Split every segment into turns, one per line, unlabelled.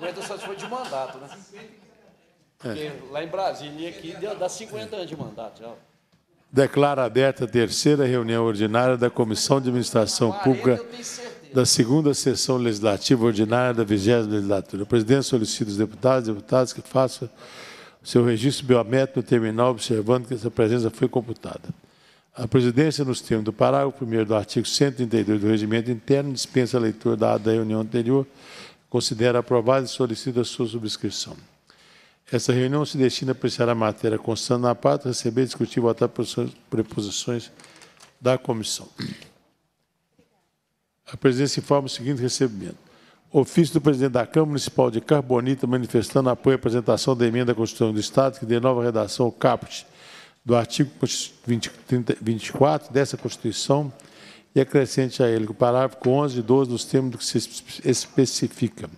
50 só se foi de mandato, né? É. Porque lá em Brasília e aqui dá 50 anos de mandato já.
Declara aberta a terceira reunião ordinária da Comissão de Administração Pública da segunda sessão legislativa ordinária da vigésima legislatura. O presidente solicita os deputados e deputadas que façam seu registro biométrico no terminal, observando que essa presença foi computada. A presidência, nos termos do parágrafo 1 do artigo 132 do Regimento Interno, dispensa a leitura da, da reunião anterior considera aprovada e solicita sua subscrição. Essa reunião se destina a apreciar a matéria constando na parte receber, discutir e votar preposições da comissão. A presidência informa o seguinte recebimento. Ofício do presidente da Câmara Municipal de Carbonita manifestando apoio à apresentação da emenda à Constituição do Estado que dê nova redação ao caput do artigo 20, 30, 24 dessa Constituição, e acrescente a ele o parágrafo 11 e 12 dos termos do que se especifica.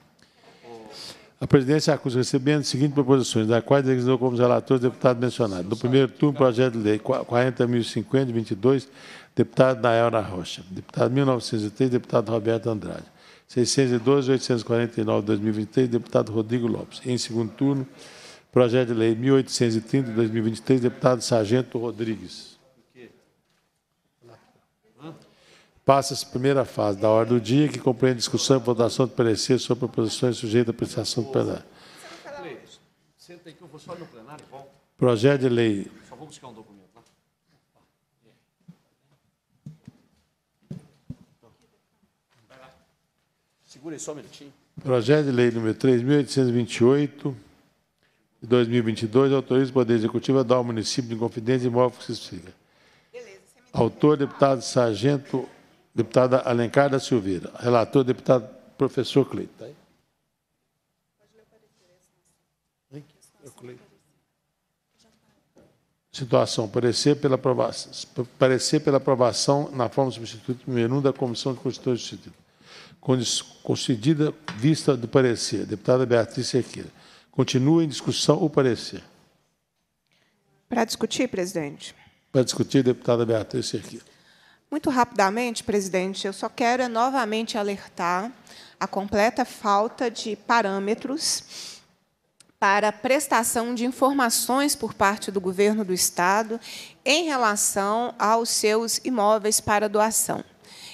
A presidência acusa recebendo as seguintes proposições, da qual designou como relator o deputado mencionado. No primeiro turno, projeto de lei 40.050.22, deputado Nayara Rocha. Deputado 1903, deputado Roberto Andrade. 612.849.2023, 2023, deputado Rodrigo Lopes. Em segundo turno, projeto de lei 1830, 2023, deputado Sargento Rodrigues. Passa-se a primeira fase da ordem do dia, que compreende discussão e votação de parecer sobre proposições sujeitas à apreciação do plenário.
Senta aí que eu vou só no plenário e volto.
Projeto de lei.
Só vou buscar um documento. Tá? Segura aí só um minutinho.
Projeto de lei número 3.828 de 2022 autoriza o Poder Executivo a dar ao município de Confidência imóvel que se siga. Autor, deputado Sargento Deputada Alencar da Silveira. Relator, deputado professor Cleito. aí? Situação. Parecer pela, aprovação, parecer pela aprovação na forma substituta do menu da Comissão de Constituição Concedida vista do parecer. Deputada Beatriz Sequeira. Continua em discussão o parecer.
Para discutir, presidente.
Para discutir, deputada Beatriz Sequeira.
Muito rapidamente, presidente, eu só quero novamente alertar a completa falta de parâmetros para prestação de informações por parte do governo do Estado em relação aos seus imóveis para doação.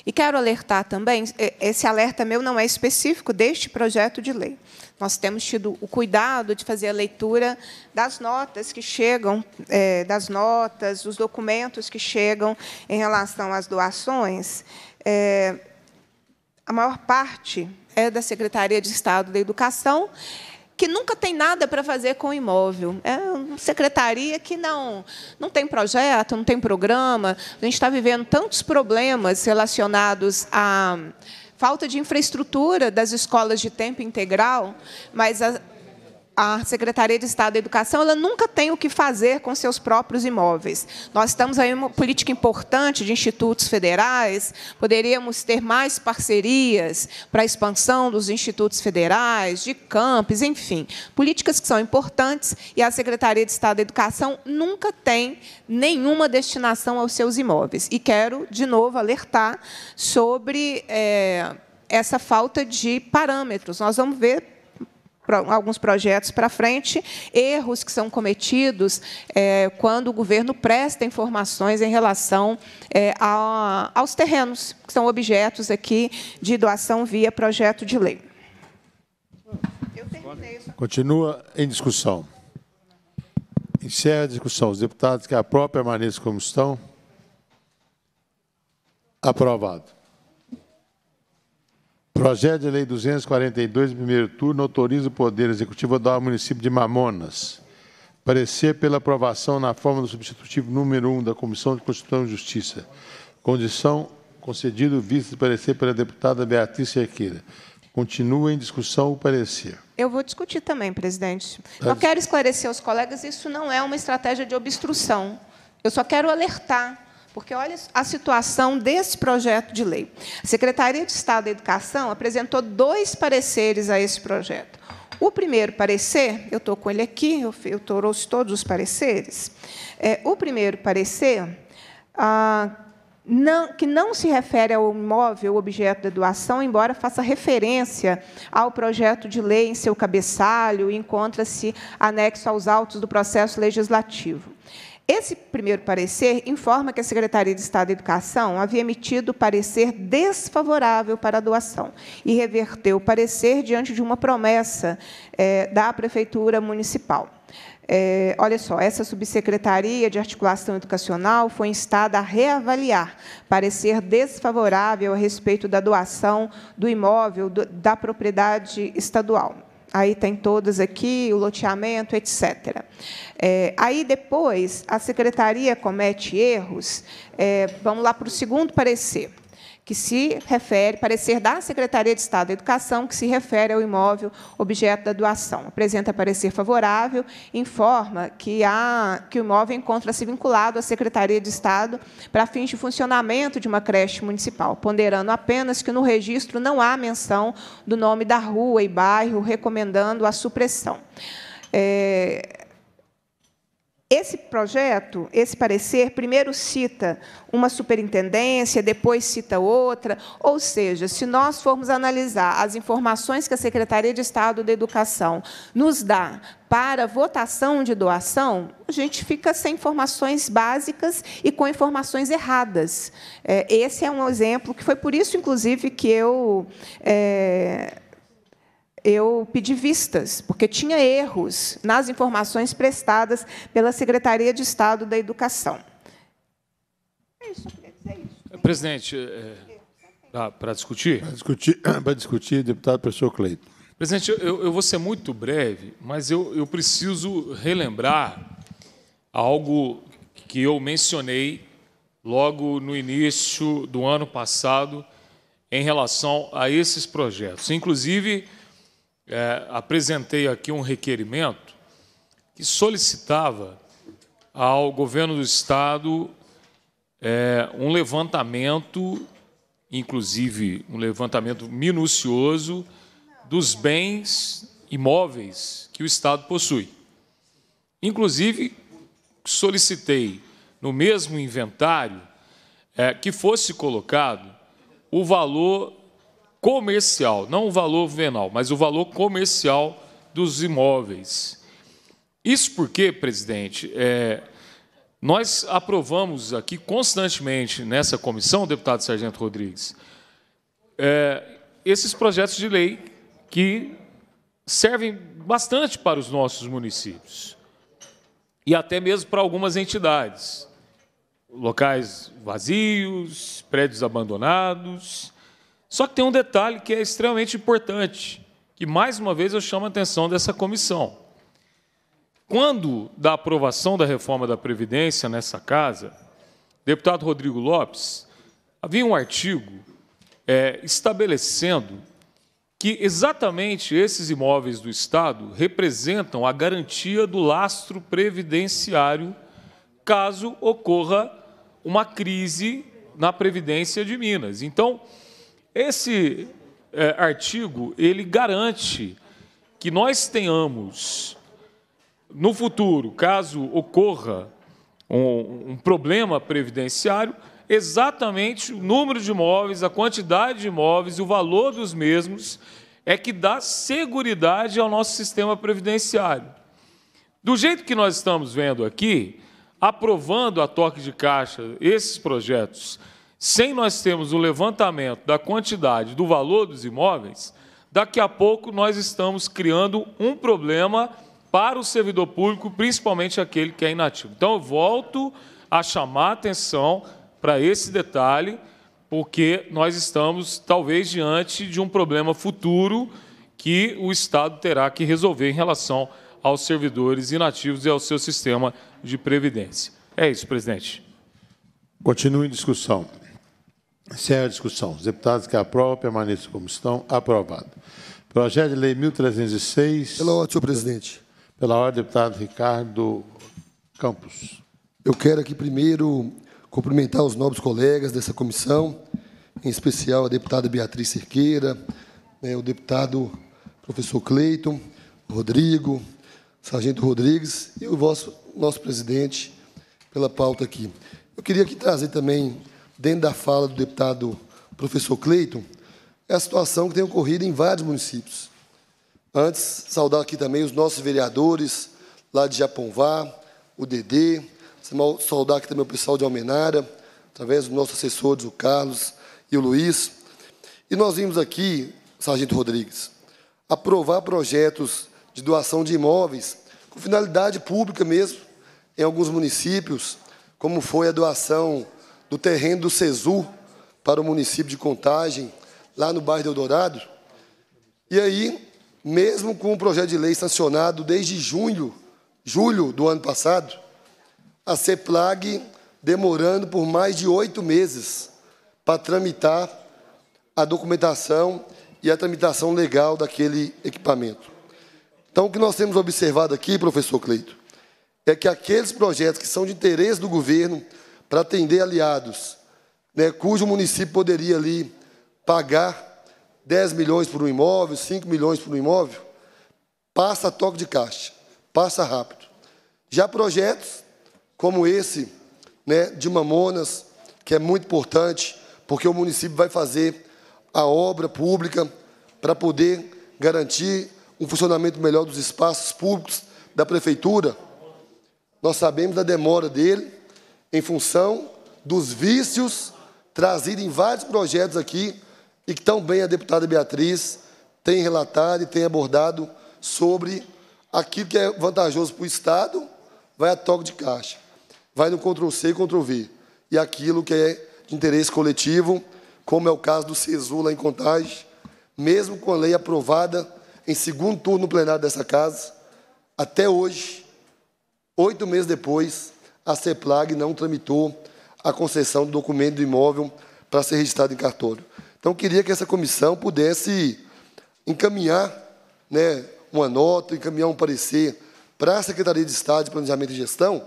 E quero alertar também, esse alerta meu não é específico deste projeto de lei, nós temos tido o cuidado de fazer a leitura das notas que chegam, é, das notas, dos documentos que chegam em relação às doações. É, a maior parte é da Secretaria de Estado da Educação, que nunca tem nada para fazer com o imóvel. É uma secretaria que não, não tem projeto, não tem programa. A gente está vivendo tantos problemas relacionados a falta de infraestrutura das escolas de tempo integral, mas a, a Secretaria de Estado da Educação ela nunca tem o que fazer com seus próprios imóveis. Nós estamos aí uma política importante de institutos federais, poderíamos ter mais parcerias para a expansão dos institutos federais, de campos, enfim, políticas que são importantes e a Secretaria de Estado da Educação nunca tem nenhuma destinação aos seus imóveis. E quero, de novo, alertar sobre é, essa falta de parâmetros. Nós vamos ver alguns projetos para frente, erros que são cometidos é, quando o governo presta informações em relação é, a, aos terrenos, que são objetos aqui de doação via projeto de lei.
Continua em discussão. Encerra a discussão. Os deputados que é a própria permaneçam como estão. Aprovado. Projeto de Lei 242, primeiro turno, autoriza o Poder Executivo a dar ao município de Mamonas parecer pela aprovação na forma do substitutivo número 1 da Comissão de Constituição e Justiça. Condição concedido visto de parecer pela deputada Beatriz Serqueira. Continua em discussão o parecer.
Eu vou discutir também, presidente. Tá quero esclarecer aos colegas, isso não é uma estratégia de obstrução. Eu só quero alertar porque olha a situação desse projeto de lei. A Secretaria de Estado da Educação apresentou dois pareceres a esse projeto. O primeiro parecer, eu estou com ele aqui, eu, eu trouxe todos os pareceres. É, o primeiro parecer, ah, não, que não se refere ao imóvel objeto da doação, embora faça referência ao projeto de lei em seu cabeçalho, encontra-se anexo aos autos do processo legislativo. Esse primeiro parecer informa que a Secretaria de Estado da Educação havia emitido parecer desfavorável para a doação e reverteu o parecer diante de uma promessa é, da Prefeitura Municipal. É, olha só, essa subsecretaria de articulação educacional foi instada a reavaliar parecer desfavorável a respeito da doação do imóvel do, da propriedade estadual aí tem todas aqui, o loteamento, etc. É, aí depois a secretaria comete erros. É, vamos lá para o segundo parecer que se refere, parecer da Secretaria de Estado da Educação, que se refere ao imóvel objeto da doação. Apresenta parecer favorável, informa que, há, que o imóvel encontra-se vinculado à Secretaria de Estado para fins de funcionamento de uma creche municipal, ponderando apenas que no registro não há menção do nome da rua e bairro, recomendando a supressão. É, esse projeto, esse parecer, primeiro cita uma superintendência, depois cita outra, ou seja, se nós formos analisar as informações que a Secretaria de Estado da Educação nos dá para votação de doação, a gente fica sem informações básicas e com informações erradas. É, esse é um exemplo que foi por isso, inclusive, que eu. É, eu pedi vistas, porque tinha erros nas informações prestadas pela Secretaria de Estado da Educação.
É isso, eu dizer isso. Eh, presidente, é, eh, para, discutir? Para
discutir, para discutir, deputado professor Cleito.
Presidente, eu, eu, vou ser muito breve, mas eu, eu preciso relembrar algo que eu mencionei logo no início do ano passado em relação a esses projetos. Inclusive, é, apresentei aqui um requerimento que solicitava ao governo do Estado é, um levantamento, inclusive um levantamento minucioso, dos bens imóveis que o Estado possui. Inclusive, solicitei no mesmo inventário é, que fosse colocado o valor comercial, não o valor venal, mas o valor comercial dos imóveis. Isso porque, presidente, é, nós aprovamos aqui constantemente nessa comissão, deputado Sargento Rodrigues, é, esses projetos de lei que servem bastante para os nossos municípios e até mesmo para algumas entidades. Locais vazios, prédios abandonados. Só que tem um detalhe que é extremamente importante, que mais uma vez eu chamo a atenção dessa comissão. Quando da aprovação da reforma da Previdência nessa casa, deputado Rodrigo Lopes, havia um artigo é, estabelecendo que exatamente esses imóveis do Estado representam a garantia do lastro previdenciário caso ocorra uma crise na Previdência de Minas. Então, esse é, artigo ele garante que nós tenhamos no futuro, caso ocorra um, um problema previdenciário, exatamente o número de imóveis, a quantidade de imóveis, o valor dos mesmos, é que dá segurança ao nosso sistema previdenciário. Do jeito que nós estamos vendo aqui, aprovando a toque de caixa esses projetos sem nós termos o levantamento da quantidade, do valor dos imóveis, daqui a pouco nós estamos criando um problema para o servidor público, principalmente aquele que é inativo. Então, eu volto a chamar a atenção para esse detalhe, porque nós estamos, talvez, diante de um problema futuro que o Estado terá que resolver em relação aos servidores inativos e ao seu sistema de previdência. É isso, presidente.
Continua em discussão. Encerro é a discussão. Os deputados que aprovam permaneçam como estão. Aprovado. Projeto de Lei 1306. Pela ordem, senhor presidente. Pela ordem, deputado Ricardo Campos. Eu quero aqui primeiro
cumprimentar os nobres colegas dessa comissão, em especial a deputada Beatriz Cerqueira, né, o deputado professor Cleiton, Rodrigo, sargento Rodrigues e o vosso, nosso presidente pela pauta aqui. Eu queria aqui trazer também dentro da fala do deputado professor Cleiton, é a situação que tem ocorrido em vários municípios. Antes, saudar aqui também os nossos vereadores lá de Japonvá, o Dedê, saudar aqui também o pessoal de Almenara, através dos nossos assessores, o Carlos e o Luiz. E nós vimos aqui, Sargento Rodrigues, aprovar projetos de doação de imóveis com finalidade pública mesmo, em alguns municípios, como foi a doação do terreno do Cesu para o município de Contagem, lá no bairro do Eldorado. E aí, mesmo com o projeto de lei sancionado desde junho, julho do ano passado, a CEPLAG demorando por mais de oito meses para tramitar a documentação e a tramitação legal daquele equipamento. Então, o que nós temos observado aqui, professor Cleito, é que aqueles projetos que são de interesse do governo, para atender aliados, né, cujo município poderia ali pagar 10 milhões por um imóvel, 5 milhões por um imóvel, passa toque de caixa, passa rápido. Já projetos como esse né, de Mamonas, que é muito importante, porque o município vai fazer a obra pública para poder garantir um funcionamento melhor dos espaços públicos da prefeitura. Nós sabemos da demora dele, em função dos vícios trazidos em vários projetos aqui e que também a deputada Beatriz tem relatado e tem abordado sobre aquilo que é vantajoso para o Estado, vai a toque de caixa, vai no Ctrl-C e Ctrl-V, e aquilo que é de interesse coletivo, como é o caso do CESU lá em Contagem, mesmo com a lei aprovada em segundo turno no plenário dessa casa, até hoje, oito meses depois, a CEPLAG não tramitou a concessão do documento do imóvel para ser registrado em cartório. Então, queria que essa comissão pudesse encaminhar né, uma nota, encaminhar um parecer para a Secretaria de Estado de Planejamento e Gestão,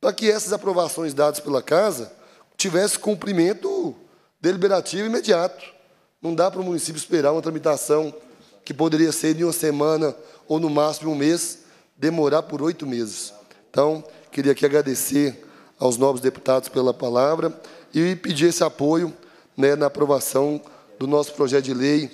para que essas aprovações dadas pela Casa tivessem cumprimento deliberativo imediato. Não dá para o município esperar uma tramitação que poderia ser de uma semana ou, no máximo, um mês, demorar por oito meses. Então, Queria aqui agradecer aos novos deputados pela palavra e pedir esse apoio né, na aprovação do nosso projeto de lei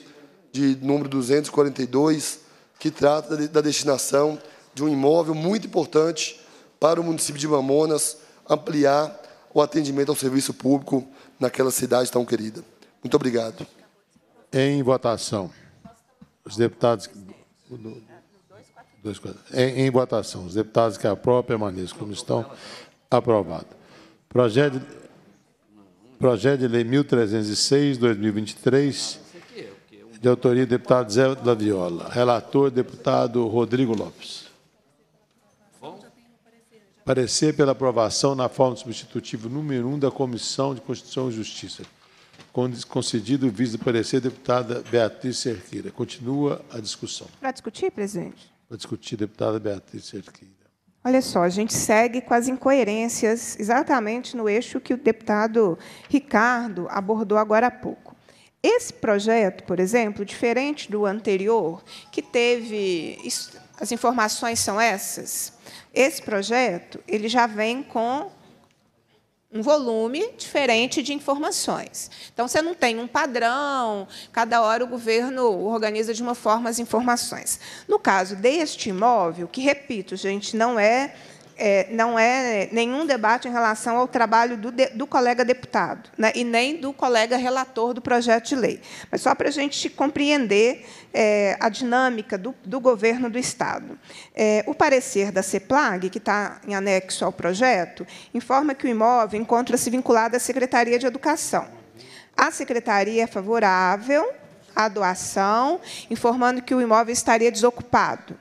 de número 242, que trata da destinação de um imóvel muito importante para o município de Mamonas ampliar o atendimento ao serviço público naquela cidade tão querida. Muito obrigado.
Em votação, os deputados Dois, em, em, votação. Os deputados que aprovam permaneçam como estão. Aprovado. Projeto, projeto de lei 1306, 2023, de autoria do deputado Zé da Viola. Relator, deputado Rodrigo Lopes. Parecer pela aprovação na forma substitutiva número 1 um da Comissão de Constituição e Justiça. Concedido o vice parecer, deputada Beatriz Cerqueira. Continua a discussão.
Para discutir, presidente?
para discutir, deputada Beatriz Cerqueira.
Olha só, a gente segue com as incoerências exatamente no eixo que o deputado Ricardo abordou agora há pouco. Esse projeto, por exemplo, diferente do anterior, que teve. As informações são essas. Esse projeto ele já vem com um volume diferente de informações. Então, você não tem um padrão, cada hora o governo organiza de uma forma as informações. No caso deste imóvel, que, repito, gente, não é é, não é nenhum debate em relação ao trabalho do, de, do colega deputado né, e nem do colega relator do projeto de lei, mas só para a gente compreender é, a dinâmica do, do, governo do Estado. É, o parecer da CEPLAG, que está em anexo ao projeto, informa que o imóvel encontra-se vinculado à Secretaria de Educação. A secretaria é favorável à doação, informando que o imóvel estaria desocupado.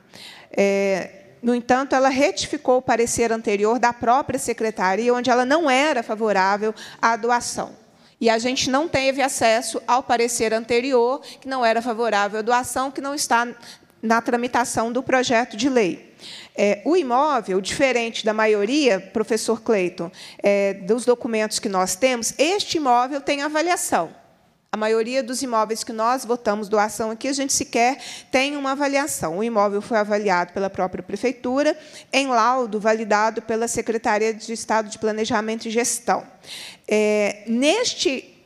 É, no entanto, ela retificou o parecer anterior da própria secretaria, onde ela não era favorável à doação. E a gente não teve acesso ao parecer anterior, que não era favorável à doação, que não está na tramitação do projeto de lei. É, o imóvel, diferente da maioria, professor Cleiton, é, dos documentos que nós temos, este imóvel tem avaliação. A maioria dos imóveis que nós votamos doação aqui, a gente sequer tem uma avaliação. O imóvel foi avaliado pela própria prefeitura, em laudo validado pela Secretaria de Estado de Planejamento e Gestão. É, neste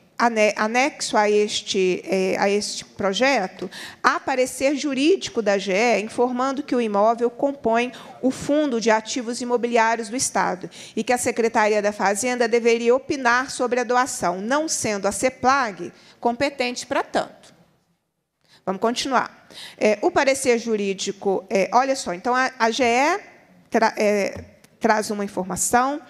anexo a este, é, a este projeto, há parecer jurídico da GE informando que o imóvel compõe o Fundo de Ativos Imobiliários do Estado e que a Secretaria da Fazenda deveria opinar sobre a doação, não sendo a CEPLAG competente para tanto. Vamos continuar. É, o parecer jurídico, é, olha só, então a, a GE tra, é, traz uma informação,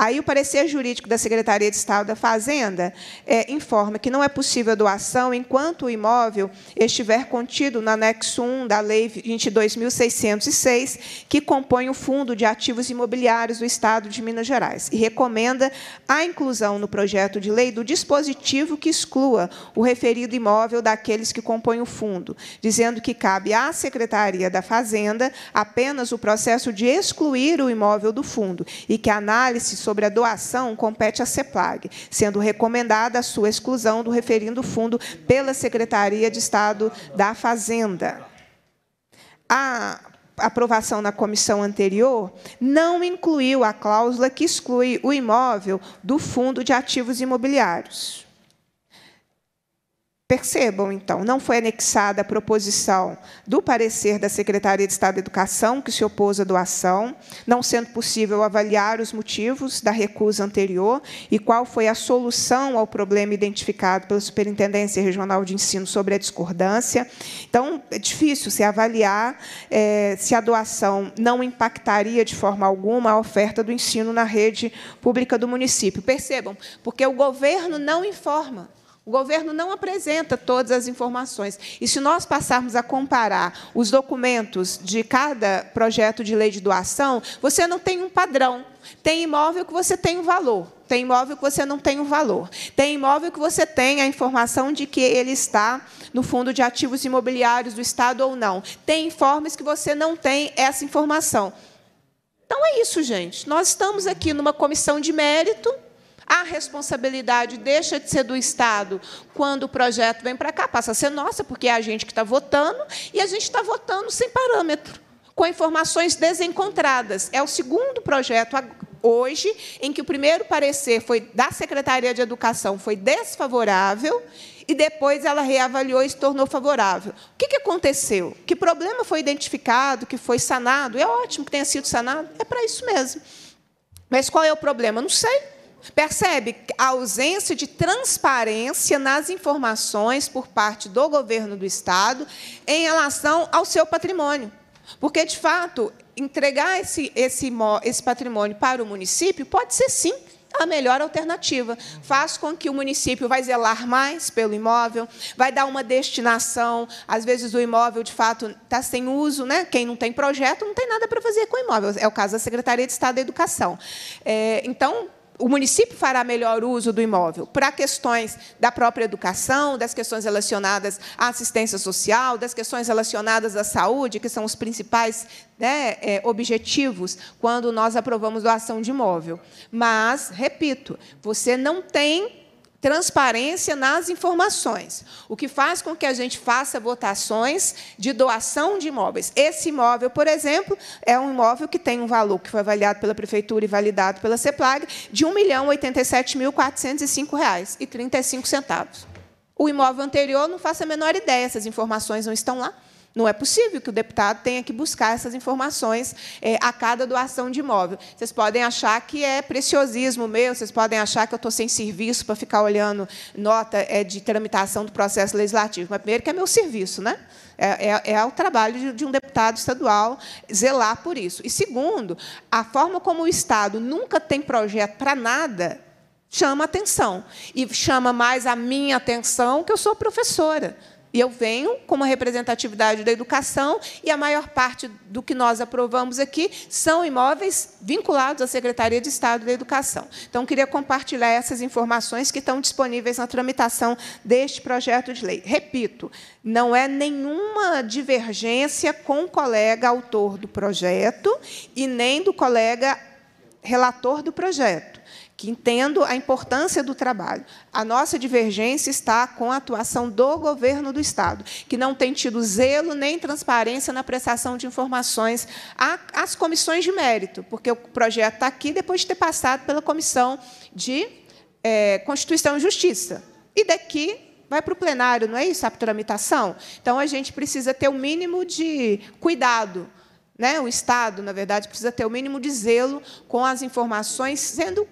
Aí o parecer jurídico da Secretaria de Estado da Fazenda é, informa que não é possível doação enquanto o imóvel estiver contido no anexo 1 da Lei 22.606, que compõe o Fundo de Ativos Imobiliários do Estado de Minas Gerais, e recomenda a inclusão no projeto de lei do dispositivo que exclua o referido imóvel daqueles que compõem o fundo, dizendo que cabe à Secretaria da Fazenda apenas o processo de excluir o imóvel do fundo e que a análise sobre a doação compete à CEPLAG, sendo recomendada a sua exclusão do referindo fundo pela Secretaria de Estado da Fazenda. A aprovação na comissão anterior não incluiu a cláusula que exclui o imóvel do Fundo de Ativos Imobiliários. Percebam, então, não foi anexada a proposição do parecer da Secretaria de Estado da Educação, que se opôs à doação, não sendo possível avaliar os motivos da recusa anterior e qual foi a solução ao problema identificado pela Superintendência Regional de Ensino sobre a discordância. Então, é difícil se avaliar é, se a doação não impactaria de forma alguma a oferta do ensino na rede pública do município. Percebam, porque o governo não informa. O governo não apresenta todas as informações. E se nós passarmos a comparar os documentos de cada projeto de lei de doação, você não tem um padrão. Tem imóvel que você tem um valor, tem imóvel que você não tem um valor, tem imóvel que você tem a informação de que ele está no fundo de ativos imobiliários do Estado ou não. Tem informes que você não tem essa informação. Então é isso, gente. Nós estamos aqui numa comissão de mérito a responsabilidade deixa de ser do Estado quando o projeto vem para cá, passa a ser nossa, porque é a gente que está votando, e a gente está votando sem parâmetro, com informações desencontradas. É o segundo projeto hoje em que o primeiro parecer foi da Secretaria de Educação foi desfavorável e depois ela reavaliou e se tornou favorável. O que, aconteceu? Que problema foi identificado, que foi sanado? É ótimo que tenha sido sanado, é para isso mesmo. Mas qual é o problema? Não sei. Percebe a ausência de transparência nas informações por parte do governo do Estado em relação ao seu patrimônio. Porque, de fato, entregar esse, esse, esse patrimônio para o município pode ser, sim, a melhor alternativa. Faz com que o município vai zelar mais pelo imóvel, vai dar uma destinação. Às vezes o imóvel, de fato, está sem uso, né? Quem não tem projeto não tem nada para fazer com o imóvel. É o caso da Secretaria de Estado da Educação. É, então, o município fará melhor uso do imóvel para questões da própria educação, das questões relacionadas à assistência social, das questões relacionadas à saúde, que são os principais né, é, objetivos quando nós aprovamos doação de imóvel. Mas, repito, você não tem transparência nas informações, o que faz com que a gente faça votações de doação de imóveis. Esse imóvel, por exemplo, é um imóvel que tem um valor que foi avaliado pela prefeitura e validado pela CEPLAG de R$ 1.087.405,35. O imóvel anterior, não faço a menor ideia, essas informações não estão lá. Não é possível que o deputado tenha que buscar essas informações eh, a cada doação de imóvel. Vocês podem achar que é preciosismo meu, vocês podem achar que eu estou sem serviço para ficar olhando nota eh, de tramitação do processo legislativo. Mas, primeiro, que é meu serviço, né? É, é, é, o trabalho de, um deputado estadual zelar por isso. E, segundo, a forma como o Estado nunca tem projeto para nada chama atenção. E chama mais a minha atenção que eu sou professora. E eu venho com uma representatividade da educação e a maior parte do que nós aprovamos aqui são imóveis vinculados à Secretaria de Estado da Educação. Então, queria compartilhar essas informações que estão disponíveis na tramitação deste projeto de lei. Repito, não é nenhuma divergência com o colega autor do projeto e nem do colega relator do projeto que entendo a importância do trabalho. A nossa divergência está com a atuação do governo do Estado, que não tem tido zelo nem transparência na prestação de informações às comissões de mérito, porque o projeto está aqui depois de ter passado pela Comissão de é, Constituição e Justiça. E daqui vai para o plenário, não é isso? A tramitação. Então, a gente precisa ter o um mínimo de cuidado. Né? O Estado, na verdade, precisa ter o mínimo de zelo com as informações sendo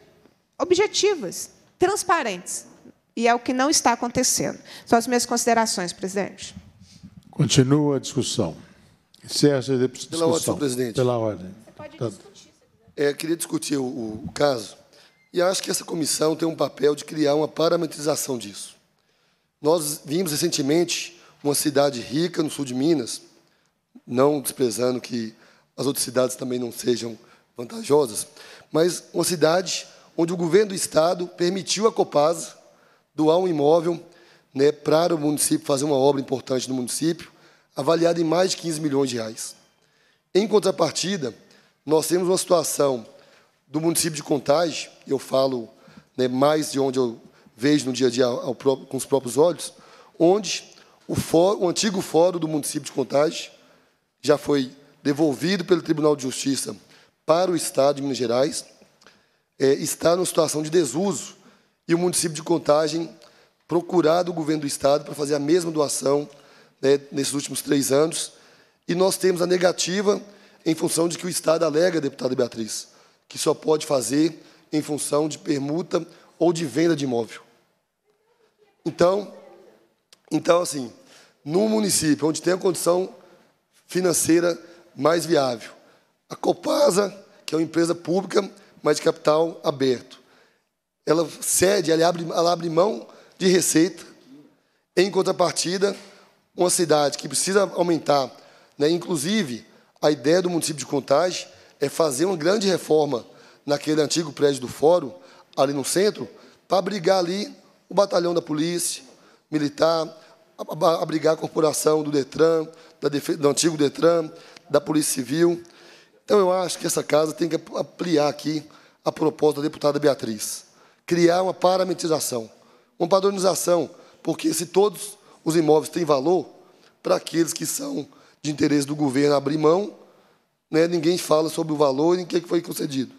objetivas, transparentes. E é o que não está acontecendo. São as minhas considerações, presidente.
Continua a discussão. Encerra a discussão. Pela ordem, senhor presidente. Pela ordem. Você pode tá. discutir.
É, queria discutir o, o caso. E acho que essa comissão tem um papel de criar uma parametrização disso. Nós vimos recentemente uma cidade rica no sul de Minas, não desprezando que as outras cidades também não sejam vantajosas, mas uma cidade onde o governo do Estado permitiu à Copasa doar um imóvel né, para o município fazer uma obra importante no município, avaliada em mais de 15 milhões de reais. Em contrapartida, nós temos uma situação do município de Contagem, eu falo né, mais de onde eu vejo no dia a dia ao, ao, com os próprios olhos, onde o, o antigo fórum do município de Contagem já foi devolvido pelo Tribunal de Justiça para o Estado de Minas Gerais, é, está numa situação de desuso e o município de Contagem procurado o governo do Estado para fazer a mesma doação né, nesses últimos três anos. E nós temos a negativa em função de que o Estado alega, deputada Beatriz, que só pode fazer em função de permuta ou de venda de imóvel. Então, então assim, no município onde tem a condição financeira mais viável, a Copasa, que é uma empresa pública, mas de capital aberto. Ela cede, ela abre, ela abre mão de receita. Em contrapartida, uma cidade que precisa aumentar, né? inclusive, a ideia do município de Contagem é fazer uma grande reforma naquele antigo prédio do Fórum, ali no centro, para abrigar ali o batalhão da polícia, militar, abrigar a corporação do Detran, do antigo Detran, da Polícia Civil. Então, eu acho que essa casa tem que ampliar aqui a proposta da deputada Beatriz. Criar uma parametrização, uma padronização, porque se todos os imóveis têm valor, para aqueles que são de interesse do governo abrir mão, né, ninguém fala sobre o valor e em que foi concedido.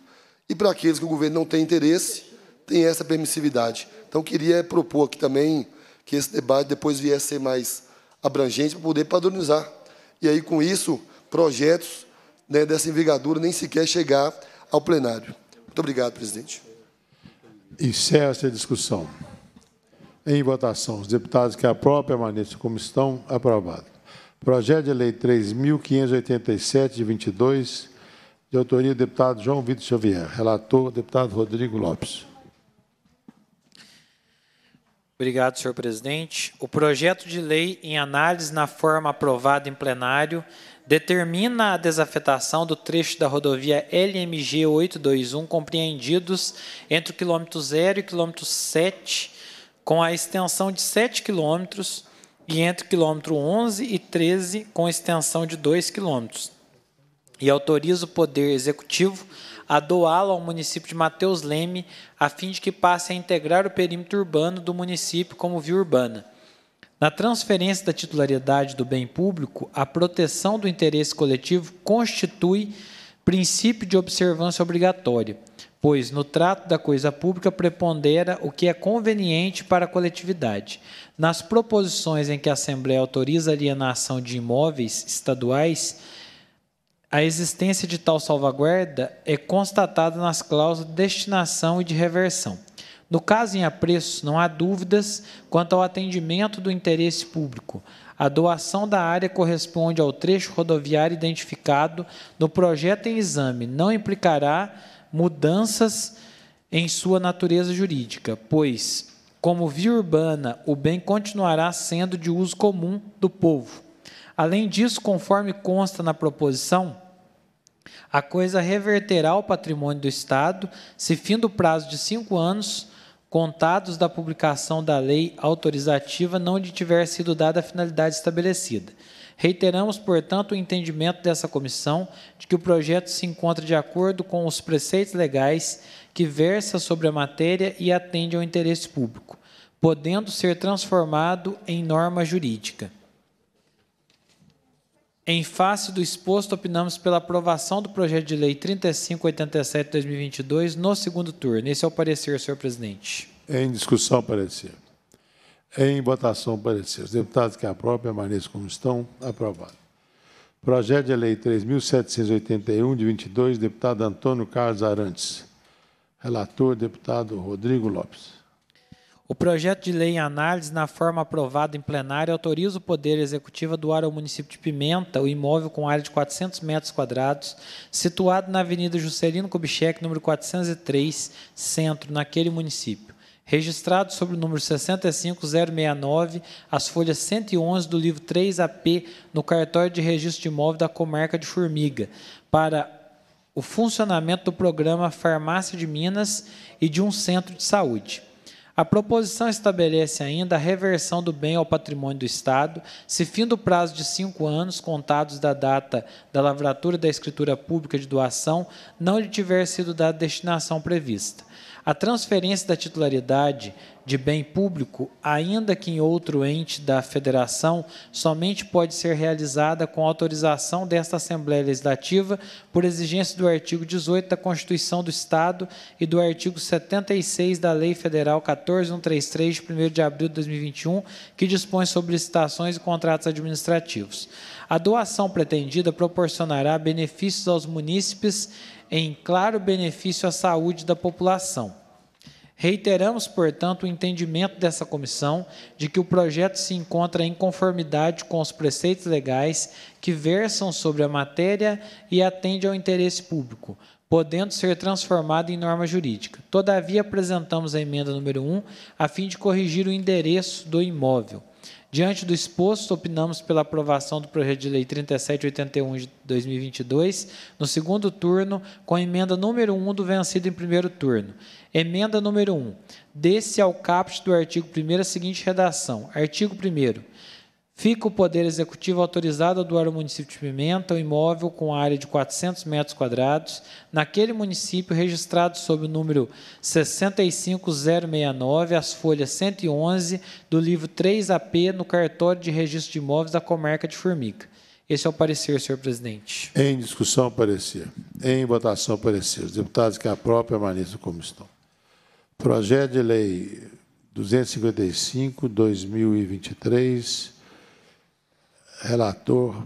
E para aqueles que o governo não tem interesse, tem essa permissividade. Então, queria propor aqui também que esse debate depois viesse a ser mais abrangente para poder padronizar. E aí, com isso, projetos né, dessa envergadura nem sequer chegar ao plenário. Muito obrigado, presidente.
Encerra essa discussão. Em votação, os deputados que a própria permaneçam como estão, aprovado. Projeto de Lei 3.587, de 22, de autoria do deputado João Vitor Xavier. Relator, deputado Rodrigo Lopes.
Obrigado, senhor presidente. O projeto de lei em análise na forma aprovada em plenário determina a desafetação do trecho da rodovia LMG 821, compreendidos entre o quilômetro 0 e quilômetro 7, com a extensão de 7 quilômetros, e entre o quilômetro 11 e 13, com extensão de 2 quilômetros. E autoriza o Poder Executivo a doá-lo ao município de Mateus Leme, a fim de que passe a integrar o perímetro urbano do município como via urbana na transferência da titularidade do bem público, a proteção do interesse coletivo constitui princípio de observância obrigatória, pois no trato da coisa pública prepondera o que é conveniente para a coletividade. Nas proposições em que a Assembleia autoriza a alienação de imóveis estaduais, a existência de tal salvaguarda é constatada nas cláusulas de destinação e de reversão. No caso em apreço, não há dúvidas quanto ao atendimento do interesse público. A doação da área corresponde ao trecho rodoviário identificado no projeto em exame, não implicará mudanças em sua natureza jurídica, pois, como via urbana, o bem continuará sendo de uso comum do povo. Além disso, conforme consta na proposição, a coisa reverterá ao patrimônio do Estado se, fim do prazo de cinco anos, contados da publicação da lei autorizativa não lhe tiver sido dada a finalidade estabelecida. Reiteramos, portanto, o entendimento dessa comissão de que o projeto se encontra de acordo com os preceitos legais que versa sobre a matéria e atende ao interesse público, podendo ser transformado em norma jurídica. Em face do exposto, opinamos pela aprovação do projeto de lei 3587-2022 no segundo turno. Esse é o parecer, senhor presidente. Em
discussão, parecer. Em votação, parecer. Os deputados que aprovam permaneçam como estão. Aprovado. Projeto de lei 3781 de 22, deputado Antônio Carlos Arantes. Relator, deputado Rodrigo Lopes.
O projeto de lei em análise, na forma aprovada em plenário, autoriza o Poder Executivo a doar ao município de Pimenta o imóvel com área de 400 metros quadrados, situado na Avenida Juscelino Kubitschek, número 403, centro, naquele município. Registrado sob o número 65069, as folhas 111 do livro 3AP, no cartório de registro de imóvel da comarca de Formiga, para o funcionamento do programa Farmácia de Minas e de um centro de saúde. A proposição estabelece ainda a reversão do bem ao patrimônio do Estado, se fim do prazo de cinco anos, contados da data da lavratura da escritura pública de doação, não lhe tiver sido dada a destinação prevista. A transferência da titularidade de bem público, ainda que em outro ente da federação, somente pode ser realizada com autorização desta Assembleia Legislativa por exigência do artigo 18 da Constituição do Estado e do artigo 76 da Lei Federal 14133 de 1 de abril de 2021, que dispõe sobre licitações e contratos administrativos. A doação pretendida proporcionará benefícios aos munícipes em claro benefício à saúde da população. Reiteramos, portanto, o entendimento dessa comissão de que o projeto se encontra em conformidade com os preceitos legais que versam sobre a matéria e atende ao interesse público, podendo ser transformado em norma jurídica. Todavia, apresentamos a emenda número 1 a fim de corrigir o endereço do imóvel, Diante do exposto, opinamos pela aprovação do projeto de lei 3781 de 2022, no segundo turno, com a emenda número 1 do vencido em primeiro turno. Emenda número 1. Desse ao caput do artigo 1 a seguinte redação: Artigo 1 Fica o Poder Executivo autorizado a doar o município de Pimenta um imóvel com área de 400 metros quadrados naquele município registrado sob o número 65069, as folhas 111 do livro 3AP no cartório de registro de imóveis da comarca de Formiga. Esse é o parecer, senhor presidente.
Em discussão, parecer. Em votação, parecer. Os deputados que a própria permaneçam como estão. Projeto de lei 255, 2023 relator,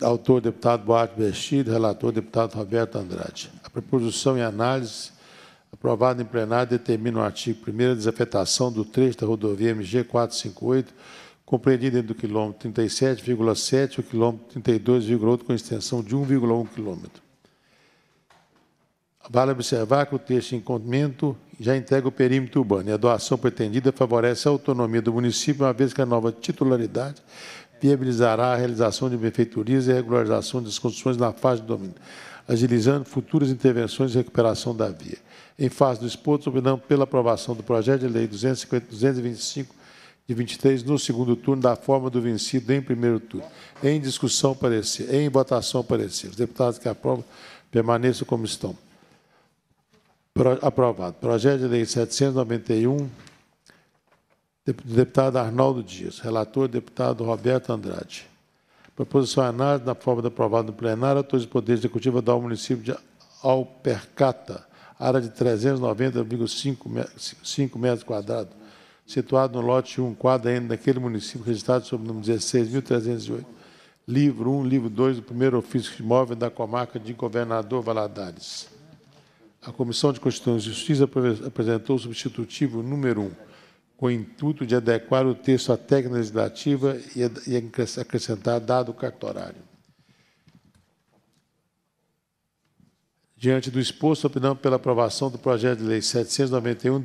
autor deputado Boate Vestido, relator deputado Roberto Andrade. A proposição em análise, aprovada em plenário, determina o artigo 1 da desafetação do trecho da rodovia MG 458, compreendida entre o quilômetro 37,7 e o quilômetro 32,8, com extensão de 1,1 quilômetro. Vale observar que o texto em contimento já integra o perímetro urbano e a doação pretendida favorece a autonomia do município, uma vez que a nova titularidade viabilizará a realização de benfeitorias e regularização das construções na fase de domínio, agilizando futuras intervenções e recuperação da via. Em fase do exposto, opinamos pela aprovação do projeto de lei 225 de 23 no segundo turno, da forma do vencido em primeiro turno. Em discussão, parecer. Em votação, parecer. Os deputados que aprovam permaneçam como estão. Pro, aprovado. Projeto de lei 791. Deputado Arnaldo Dias. Relator, deputado Roberto Andrade. Proposição análise na forma aprovada no plenário, autoriza do Poder Executivo da dar município de Alpercata, área de 390,5 metros quadrados, situado no lote 1, quadra N, daquele município, registrado sob o número 16.308. Livro 1, livro 2 do primeiro ofício de imóvel da comarca de Governador Valadares. A Comissão de Constituição e Justiça apresentou o substitutivo número 1 com o intuito de adequar o texto à técnica legislativa e acrescentar dado cartorário. Diante do exposto, opinamos pela aprovação do projeto de lei 791 de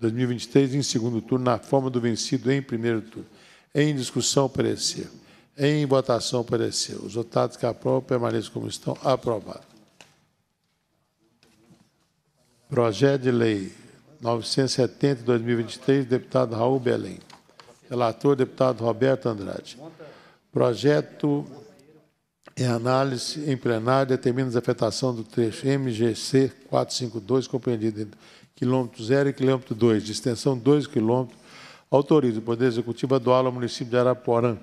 2023 em segundo turno, na forma do vencido em primeiro turno. Em discussão, parecer. Em votação, parecer. Os votados que aprovam permaneçam como estão. Aprovado. Projeto de lei 970 2023, deputado Raul Belém. Relator, deputado Roberto Andrade. Projeto em análise em plenário determina a afetação do trecho MGC 452, compreendido entre quilômetro 0 e quilômetro 2, de extensão 2 quilômetros, autoriza o Poder Executivo a doá ao município de Araporã,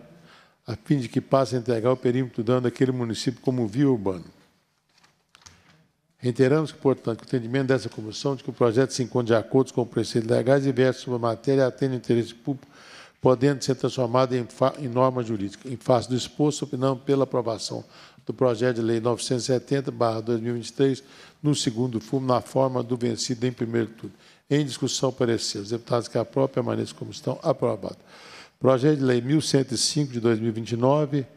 a fim de que passe a entregar o perímetro dando aquele município como via urbano. Reiteramos, portanto, que o entendimento dessa comissão de que o projeto se encontra de acordo com o preceito legais versos sobre a matéria atende o interesse público, podendo ser transformado em, em norma jurídica. Em face do exposto, opinamos pela aprovação do projeto de lei 970-2023, no segundo fumo, na forma do vencido em primeiro turno. Em discussão, parecer. Os deputados que a própria permaneçam como estão. Aprovado. Projeto de lei 1105 de 2029,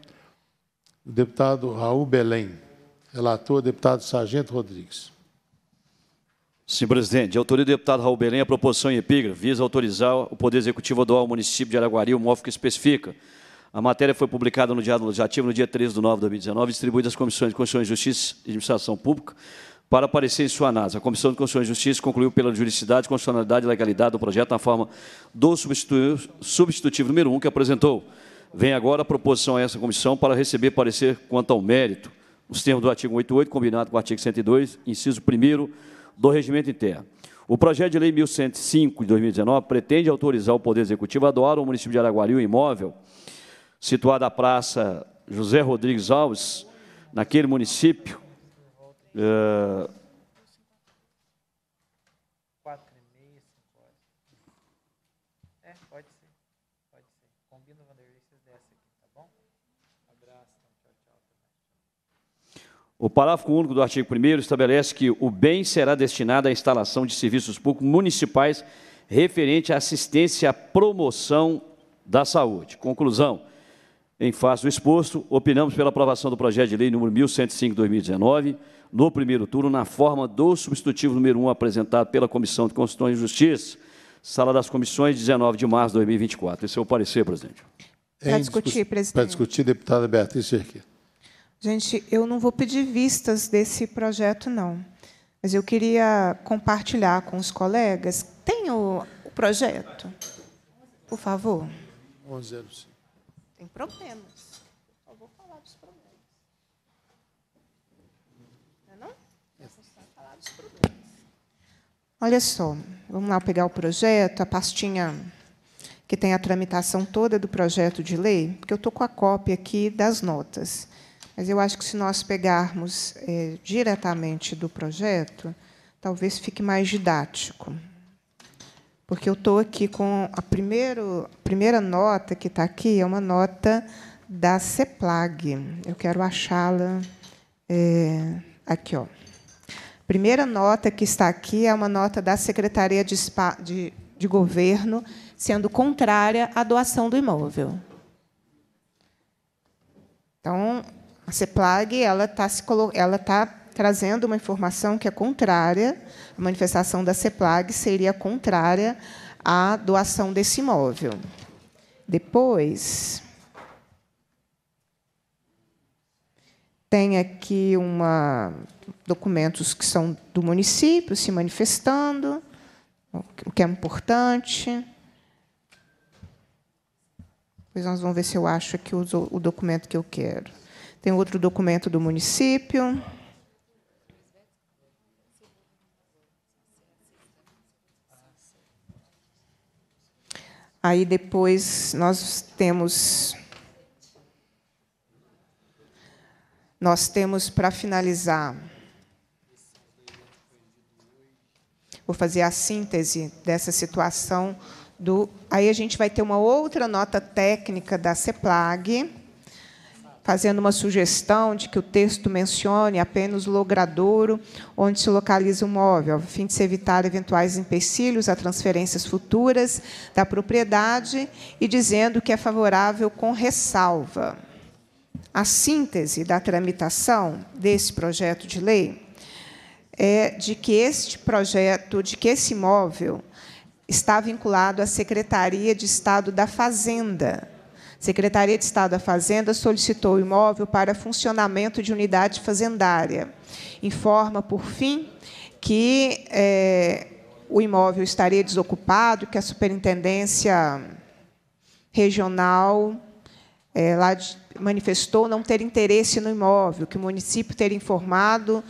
o deputado Raul Belém. Relator, deputado Sargento Rodrigues.
Sim, presidente, autoria do deputado Raul Belém, é a proposição em epígrafe visa autorizar o Poder Executivo a doar ao município de Araguari o móvel que especifica. A matéria foi publicada no Diário Legislativo no dia 13 de 9 de 2019 distribuída às Comissões de Constituição e Justiça e Administração Pública para aparecer em sua análise. A Comissão de Constituição e Justiça concluiu pela juridicidade, constitucionalidade e legalidade do projeto na forma do substitutivo número 1 um que apresentou. Vem agora a proposição a essa comissão para receber parecer quanto ao mérito os termos do artigo 88 combinado com o artigo 102, inciso 1 do Regimento Interno. O projeto de lei 1105 de 2019 pretende autorizar o Poder Executivo a doar ao município de Araguari o um imóvel situado à Praça José Rodrigues Alves, naquele município, eh, O parágrafo único do artigo 1 estabelece que o bem será destinado à instalação de serviços públicos municipais referente à assistência à promoção da saúde. Conclusão. Em face do exposto, opinamos pela aprovação do projeto de lei número 1105/2019, no primeiro turno, na forma do substitutivo número 1 apresentado pela Comissão de Constituição e Justiça, Sala das Comissões, 19 de março de 2024. Esse é o parecer, presidente.
Para
discutir, presidente. Para
discutir, deputada Beatriz Cerqueira.
Gente, eu não vou pedir vistas desse projeto, não. Mas eu queria compartilhar com os colegas. Tem o, o projeto? Por favor.
1105. Tem
problemas. Só vou falar dos problemas. Não é não? É. falar dos problemas. Olha só. Vamos lá pegar o projeto, a pastinha que tem a tramitação toda do projeto de lei, porque eu estou com a cópia aqui das notas. Mas eu acho que se nós pegarmos é, diretamente do projeto, talvez fique mais didático. Porque eu estou aqui com a, primeiro, a primeira nota que está aqui, é uma nota da CEPLAG. Eu quero achá-la é, aqui. Ó. A primeira nota que está aqui é uma nota da Secretaria de, Spa, de, de Governo, sendo contrária à doação do imóvel. Então, a CEPLAG ela está ela tá trazendo uma informação que é contrária, a manifestação da CEPLAG seria contrária à doação desse imóvel. Depois, tem aqui uma documentos que são do município se manifestando, o que é importante. Depois nós vamos ver se eu acho aqui o documento que eu quero. Tem outro documento do município. Aí depois nós temos nós temos para finalizar Vou fazer a síntese dessa situação do aí a gente vai ter uma outra nota técnica da CEPLAG fazendo uma sugestão de que o texto mencione apenas o logradouro onde se localiza o móvel, a fim de se evitar eventuais empecilhos a transferências futuras da propriedade e dizendo que é favorável com ressalva. A síntese da tramitação desse projeto de lei é de que este projeto, de que esse imóvel está vinculado à Secretaria de Estado da Fazenda, Secretaria de Estado da Fazenda solicitou o imóvel para funcionamento de unidade fazendária. Informa, por fim, que é, o imóvel estaria desocupado, que a superintendência regional é, lá manifestou não ter interesse no imóvel, que o município teria informado.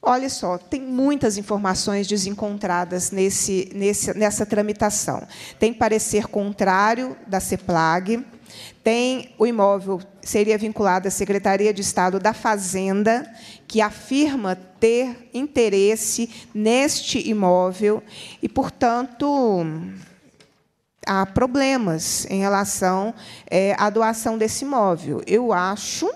Olha só, tem muitas informações desencontradas nesse, nesse, nessa tramitação. Tem parecer contrário da CEPLAG, tem o imóvel seria vinculado à Secretaria de Estado da Fazenda, que afirma ter interesse neste imóvel e, portanto, há problemas em relação é, à doação desse imóvel. Eu acho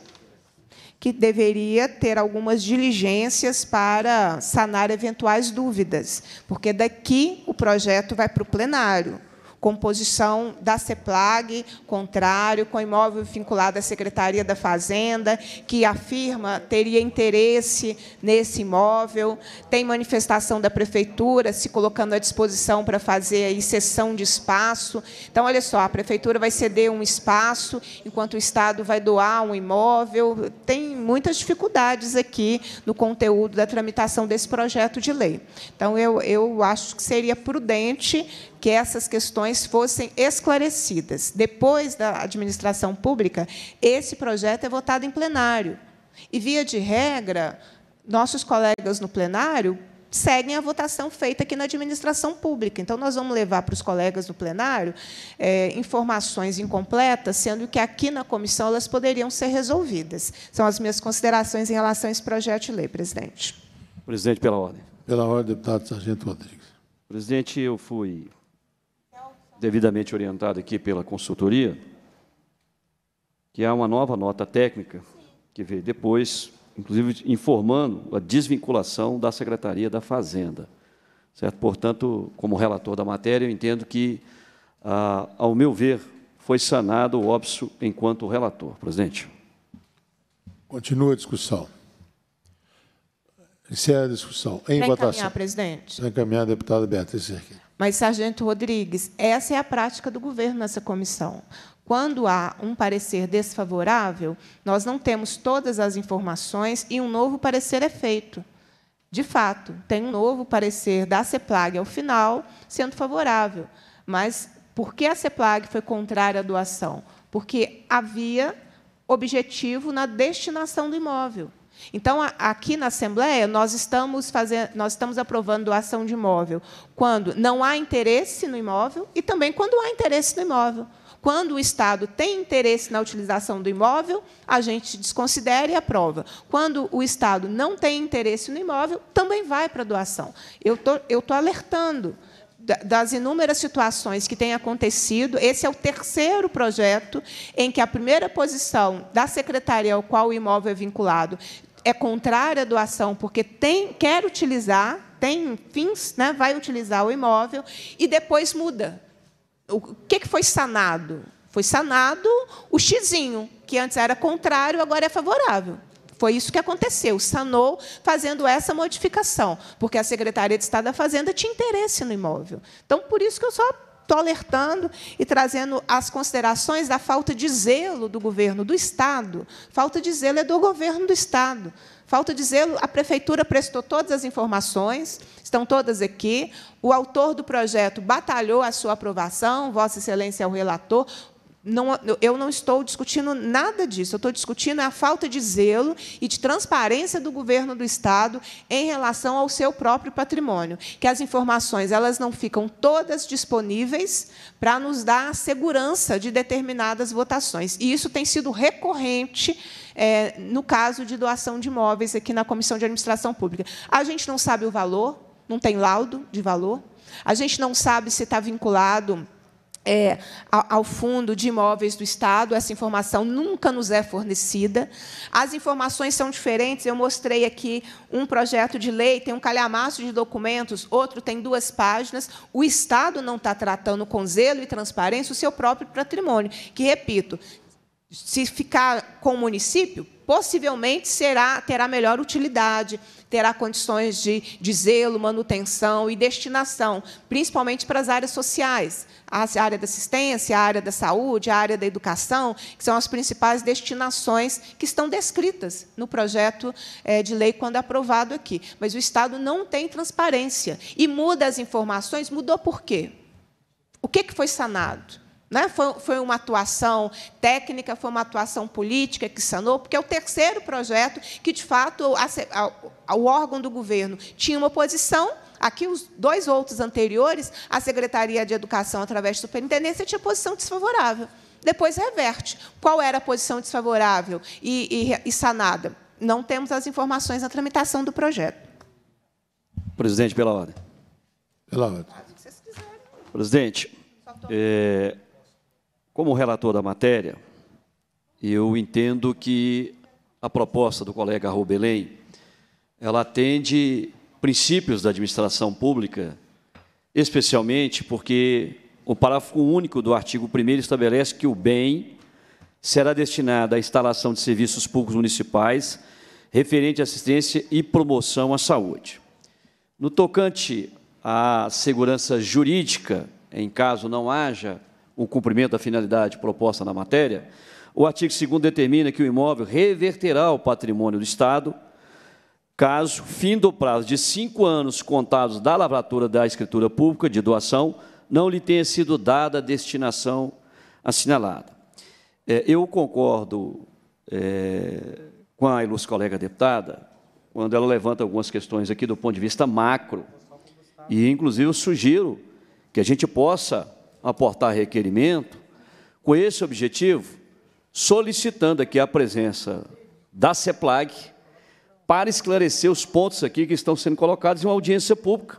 que deveria ter algumas diligências para sanar eventuais dúvidas, porque daqui o projeto vai para o plenário composição da CEPLAG, contrário, com imóvel vinculado à Secretaria da Fazenda, que afirma teria interesse nesse imóvel. Tem manifestação da Prefeitura se colocando à disposição para fazer aí cessão de espaço. Então, olha só, a Prefeitura vai ceder um espaço, enquanto o Estado vai doar um imóvel. Tem muitas dificuldades aqui no conteúdo da tramitação desse projeto de lei. Então, eu, eu acho que seria prudente que essas questões fossem esclarecidas. Depois da administração pública, esse projeto é votado em plenário. E, via de regra, nossos colegas no plenário seguem a votação feita aqui na administração pública. Então, nós vamos levar para os colegas do plenário é, informações incompletas, sendo que aqui na comissão elas poderiam ser resolvidas. São as minhas considerações em relação a esse projeto de lei, presidente.
Presidente, pela ordem. Pela ordem, deputado Sargento Rodrigues. Presidente, eu fui
devidamente orientado aqui pela consultoria, que há uma nova nota técnica que veio depois, inclusive informando a desvinculação da Secretaria da Fazenda. Certo? Portanto, como relator da matéria, eu entendo que, ah, ao meu ver, foi sanado o óbvio enquanto
relator. Presidente. Continua a discussão. Encerra é a discussão. Em Para votação. encaminhar, presidente. Para encaminhar, deputada Beatriz Cerqueira.
Mas, Sargento Rodrigues, essa é a prática do governo nessa comissão. Quando há um parecer desfavorável, nós não temos todas as informações e um novo parecer é feito. De fato, tem um novo parecer da CEPLAG ao final, sendo favorável. Mas por que a CEPLAG foi contrária à doação? Porque havia objetivo na destinação do imóvel. Então, aqui na Assembleia, nós estamos, fazendo, nós estamos aprovando doação de imóvel quando não há interesse no imóvel e também quando há interesse no imóvel. Quando o Estado tem interesse na utilização do imóvel, a gente desconsidera e aprova. Quando o Estado não tem interesse no imóvel, também vai para a doação. Eu tô, estou alertando das inúmeras situações que têm acontecido, esse é o terceiro projeto em que a primeira posição da secretaria ao qual o imóvel é vinculado é contrária à doação porque tem, quer utilizar, tem fins, né, vai utilizar o imóvel e depois muda. O que, que foi sanado? Foi sanado o xizinho, que antes era contrário, agora é favorável. Foi isso que aconteceu, sanou fazendo essa modificação, porque a Secretaria de Estado da Fazenda tinha interesse no imóvel. Então, por isso que eu só alertando e trazendo as considerações da falta de zelo do governo do Estado. Falta de zelo é do governo do Estado. Falta de zelo, a prefeitura prestou todas as informações, estão todas aqui. O autor do projeto batalhou a sua aprovação, Vossa Excelência é o relator. Não, eu não estou discutindo nada disso. Eu estou discutindo é a falta de zelo e de transparência do governo do Estado em relação ao seu próprio patrimônio, que as informações elas não ficam todas disponíveis para nos dar a segurança de determinadas votações. E isso tem sido recorrente é, no caso de doação de imóveis aqui na Comissão de Administração Pública. A gente não sabe o valor, não tem laudo de valor. A gente não sabe se está vinculado é, ao Fundo de Imóveis do Estado, essa informação nunca nos é fornecida. As informações são diferentes. Eu mostrei aqui um projeto de lei, tem um calhamaço de documentos, outro tem duas páginas. O Estado não está tratando com zelo e transparência o seu próprio patrimônio, que, repito, se ficar com o município, possivelmente será, terá melhor utilidade, terá condições de, de zelo, manutenção e destinação, principalmente para as áreas sociais, a área da assistência, a área da saúde, a área da educação, que são as principais destinações que estão descritas no projeto eh, de lei quando aprovado aqui. Mas o Estado não tem transparência e muda as informações. Mudou por quê? O que foi sanado? Né? Foi, foi uma atuação técnica, foi uma atuação política que sanou, porque é o terceiro projeto que, de fato, a, a, o órgão do governo tinha uma posição Aqui, os dois outros anteriores, a Secretaria de Educação, através da superintendência, tinha posição desfavorável. Depois reverte. Qual era a posição desfavorável e, e, e sanada? Não temos as informações na tramitação do projeto.
Presidente, pela ordem. Pela ordem. Presidente, é, como relator da matéria, eu entendo que a proposta do colega Rubelém, ela atende princípios da administração pública, especialmente porque o parágrafo único do artigo 1 estabelece que o bem será destinado à instalação de serviços públicos municipais referente à assistência e promoção à saúde. No tocante à segurança jurídica, em caso não haja o cumprimento da finalidade proposta na matéria, o artigo 2 determina que o imóvel reverterá o patrimônio do Estado, caso, fim do prazo de cinco anos contados da lavratura da escritura pública de doação, não lhe tenha sido dada a destinação assinalada. É, eu concordo é, com a ilustre colega deputada, quando ela levanta algumas questões aqui do ponto de vista macro, e, inclusive, eu sugiro que a gente possa aportar requerimento com esse objetivo, solicitando aqui a presença da CEPLAG para esclarecer os pontos aqui que estão sendo colocados em uma audiência pública,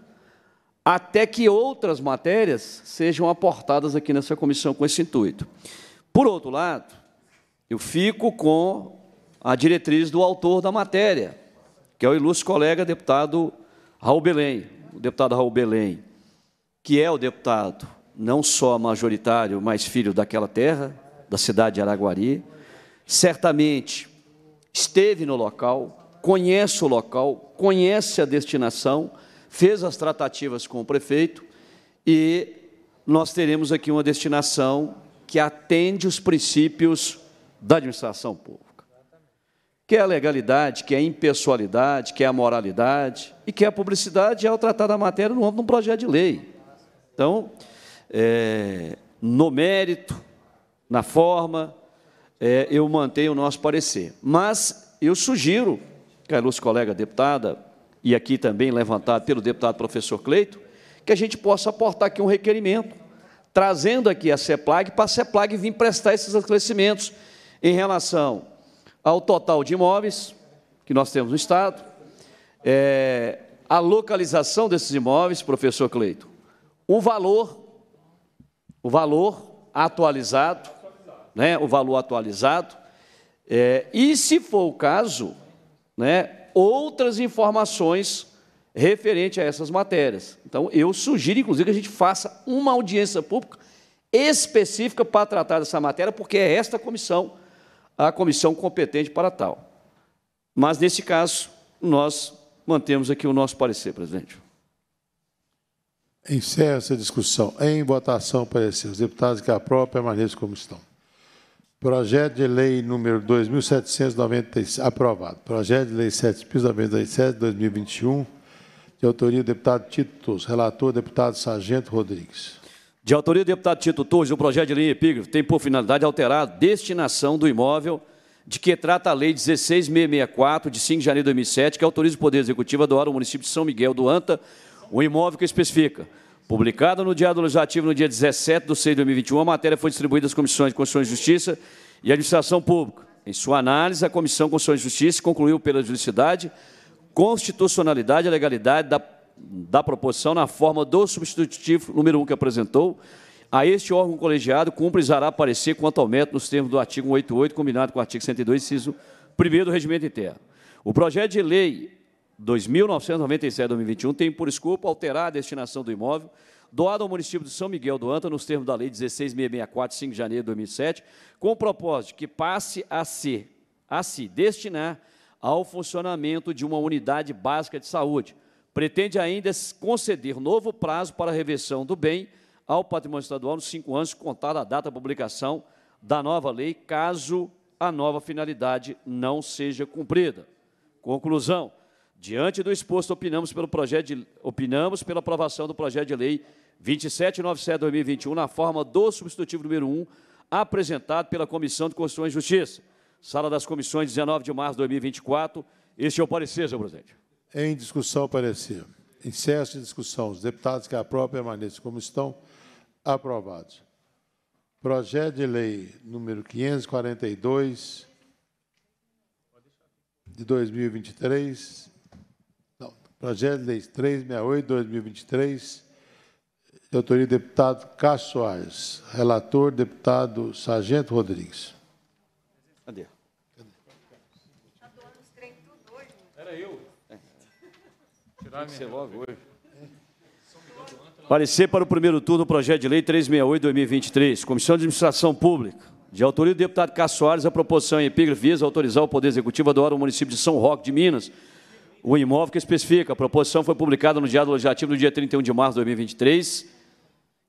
até que outras matérias sejam aportadas aqui nessa comissão com esse intuito. Por outro lado, eu fico com a diretriz do autor da matéria, que é o ilustre colega deputado Raul Belém, o deputado Raul Belém, que é o deputado não só majoritário, mas filho daquela terra, da cidade de Araguari. Certamente esteve no local, conhece o local, conhece a destinação, fez as tratativas com o prefeito e nós teremos aqui uma destinação que atende os princípios da administração pública. Que é a legalidade, que é a impessoalidade, que é a moralidade e que é a publicidade ao é tratar da matéria no âmbito de um projeto de lei. Então, é, no mérito, na forma, é, eu mantenho o nosso parecer. Mas eu sugiro, Carlos, colega deputada, e aqui também levantado pelo deputado professor Cleito, que a gente possa aportar aqui um requerimento, trazendo aqui a CEPLAG, para a CEPLAG vir prestar esses esclarecimentos em relação ao total de imóveis que nós temos no Estado, é, a localização desses imóveis, professor Cleito, o valor o valor atualizado, né, o valor atualizado, é, e se for o caso, né, outras informações referente a essas matérias. Então, eu sugiro, inclusive, que a gente faça uma audiência pública específica para tratar dessa matéria, porque é esta comissão a comissão competente para tal. Mas, nesse caso, nós mantemos aqui o nosso parecer, presidente.
Encerro essa discussão. Em votação, parecer. Os deputados que aprovam permaneçam como estão. Projeto de lei número 2796, aprovado. Projeto de lei 7.997, 2021, de autoria do deputado Tito Torres. Relator, deputado Sargento Rodrigues.
De autoria do deputado Tito Torres, o projeto de lei epígrafe tem por finalidade alterar a destinação do imóvel de que trata a Lei 16664, de 5 de janeiro de 2007, que autoriza o Poder Executivo a doar o município de São Miguel do Anta o imóvel que especifica. publicado no Diário Legislativo no dia 17 de 6 de 2021, a matéria foi distribuída às comissões de Constituição e Justiça e Administração Pública. Em sua análise, a Comissão de Constituição e Justiça concluiu pela juridicidade, constitucionalidade e legalidade da, da proposição na forma do substitutivo número 1 que apresentou. A este órgão colegiado cumpre izará parecer quanto ao método nos termos do artigo 188, combinado com o artigo 102, inciso 1 do Regimento Interno. O projeto de lei 2997-2021, tem por escopo alterar a destinação do imóvel doado ao município de São Miguel do Anta, nos termos da Lei 16664, 5 de janeiro de 2007, com o propósito que passe a se, a se destinar ao funcionamento de uma unidade básica de saúde. Pretende ainda conceder novo prazo para a reversão do bem ao patrimônio estadual nos cinco anos, contada a data da publicação da nova lei, caso a nova finalidade não seja cumprida. Conclusão. Diante do exposto, opinamos pelo projeto de, opinamos pela aprovação do projeto de lei 2797/2021 na forma do substitutivo número 1, apresentado pela Comissão de Constituição e Justiça. Sala das Comissões, 19 de março de 2024. Este é o parecer, senhor presidente.
Em discussão, parecer. Incesso de discussão. Os deputados que aprovam permaneçam como estão. Aprovados. Projeto de lei número 542 de 2023 Projeto de Lei 368, 2023, de autoria do deputado Cássio Soares. Relator, deputado Sargento Rodrigues.
Cadê? doando os tudo hoje. Era eu. Tirar minha logo hoje. Parecer para o primeiro turno do projeto de lei 368-2023, Comissão de Administração Pública. De autoria do deputado Cássio Soares, a proposição em epígrafe visa autorizar o Poder Executivo a doar o município de São Roque de Minas o imóvel que especifica. A proposição foi publicada no Diário Legislativo no dia 31 de março de 2023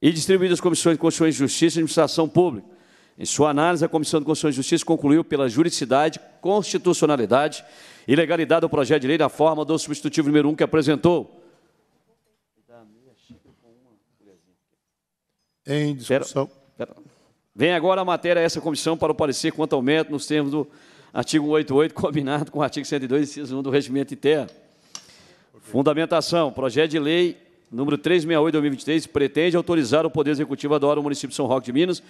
e distribuída às Comissões de Constituição e Justiça e Administração Pública. Em sua análise, a Comissão de Constituição e Justiça concluiu pela juridicidade, constitucionalidade e legalidade do projeto de lei na forma do substitutivo número 1 um que apresentou.
Em discussão.
Pera, pera. Vem agora a matéria a essa comissão para o parecer quanto ao método nos termos do artigo 88, combinado com o artigo 102, inciso 1 do Regimento Interno. Fundamentação, projeto de lei número 368-2023 pretende autorizar o Poder Executivo a doar ao município de São Roque de Minas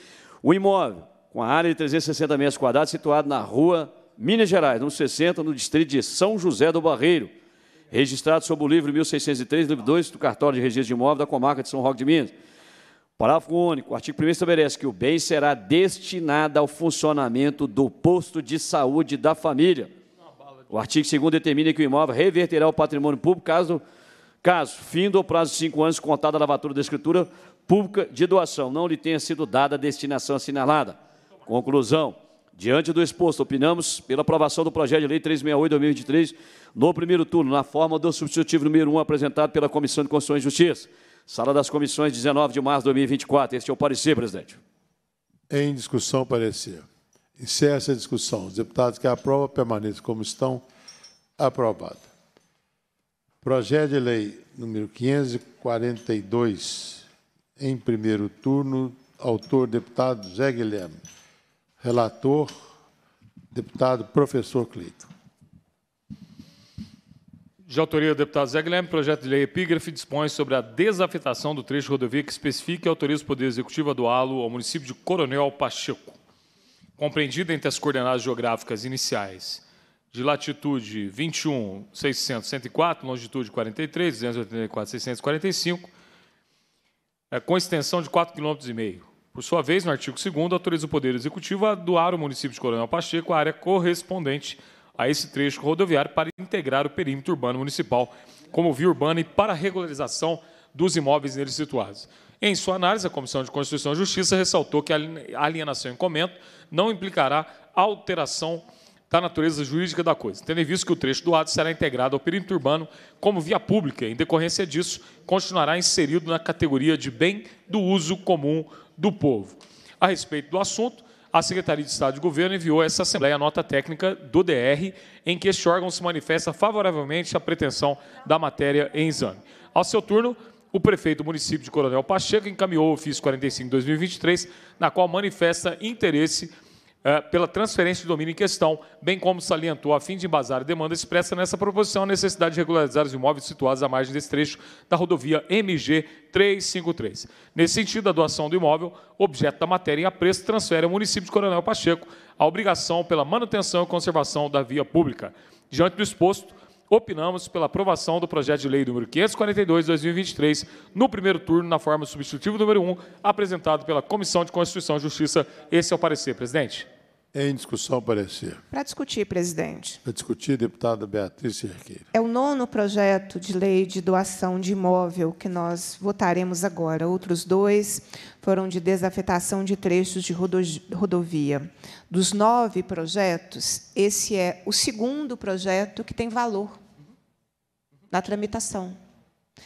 o imóvel com a área de 360 metros quadrados situado na rua Minas Gerais, número 60, no distrito de São José do Barreiro, registrado sob o livro 1603, livro 2 do cartório de registro de imóvel da comarca de São Roque de Minas Parágrafo único. O artigo 1 estabelece que o bem será destinado ao funcionamento do posto de saúde da família. O artigo 2 determina que o imóvel reverterá o patrimônio público caso, caso do prazo de cinco anos contada a lavatura da escritura pública de doação, não lhe tenha sido dada a destinação assinalada. Conclusão. Diante do exposto, opinamos pela aprovação do projeto de lei 368-2023 no primeiro turno, na forma do substitutivo número 1 apresentado pela Comissão de Constituição e Justiça. Sala das Comissões, 19 de março de 2024. Este é o parecer, presidente.
Em discussão, parecer. Encerra essa discussão. Os deputados que aprovam permaneçam como estão. Aprovado. Projeto de lei número 542, em primeiro turno, autor deputado Zé Guilherme. Relator, deputado professor Clito
de autoria do deputado Zé Guilherme, projeto de lei epígrafe dispõe sobre a desafetação do trecho rodovia que especifica e autoriza o Poder Executivo a doá-lo ao município de Coronel Pacheco, compreendida entre as coordenadas geográficas iniciais de latitude 21, 600, 104, longitude 43, 284, 645, com extensão de 4,5 km. Por sua vez, no artigo 2 autoriza o Poder Executivo a doar ao município de Coronel Pacheco a área correspondente a esse trecho rodoviário para integrar o perímetro urbano municipal como via urbana e para regularização dos imóveis neles situados. Em sua análise, a Comissão de Constituição e Justiça ressaltou que a alienação em comento não implicará alteração da natureza jurídica da coisa, tendo em vista que o trecho do ato será integrado ao perímetro urbano como via pública. Em decorrência disso, continuará inserido na categoria de bem do uso comum do povo. A respeito do assunto, a Secretaria de Estado de Governo enviou a essa Assembleia a nota técnica do DR, em que este órgão se manifesta favoravelmente à pretensão da matéria em exame. Ao seu turno, o prefeito do município de Coronel Pacheco encaminhou o ofício 45 2023, na qual manifesta interesse é, pela transferência de domínio em questão, bem como salientou, a fim de embasar a demanda expressa nessa proposição, a necessidade de regularizar os imóveis situados à margem desse trecho da rodovia MG 353. Nesse sentido, a doação do imóvel, objeto da matéria em apreço, transfere ao município de Coronel Pacheco a obrigação pela manutenção e conservação da via pública. Diante do exposto, opinamos pela aprovação do projeto de lei número 542/2023 no primeiro turno na forma substitutiva número 1,
apresentado
pela Comissão de Constituição e Justiça. Esse é o parecer, presidente.
Em discussão, parecer.
Para discutir, presidente.
Para discutir, deputada Beatriz Cerqueira.
É o nono projeto de lei de doação de imóvel que nós votaremos agora. Outros dois foram de desafetação de trechos de rodovia. Dos nove projetos, esse é o segundo projeto que tem valor na tramitação.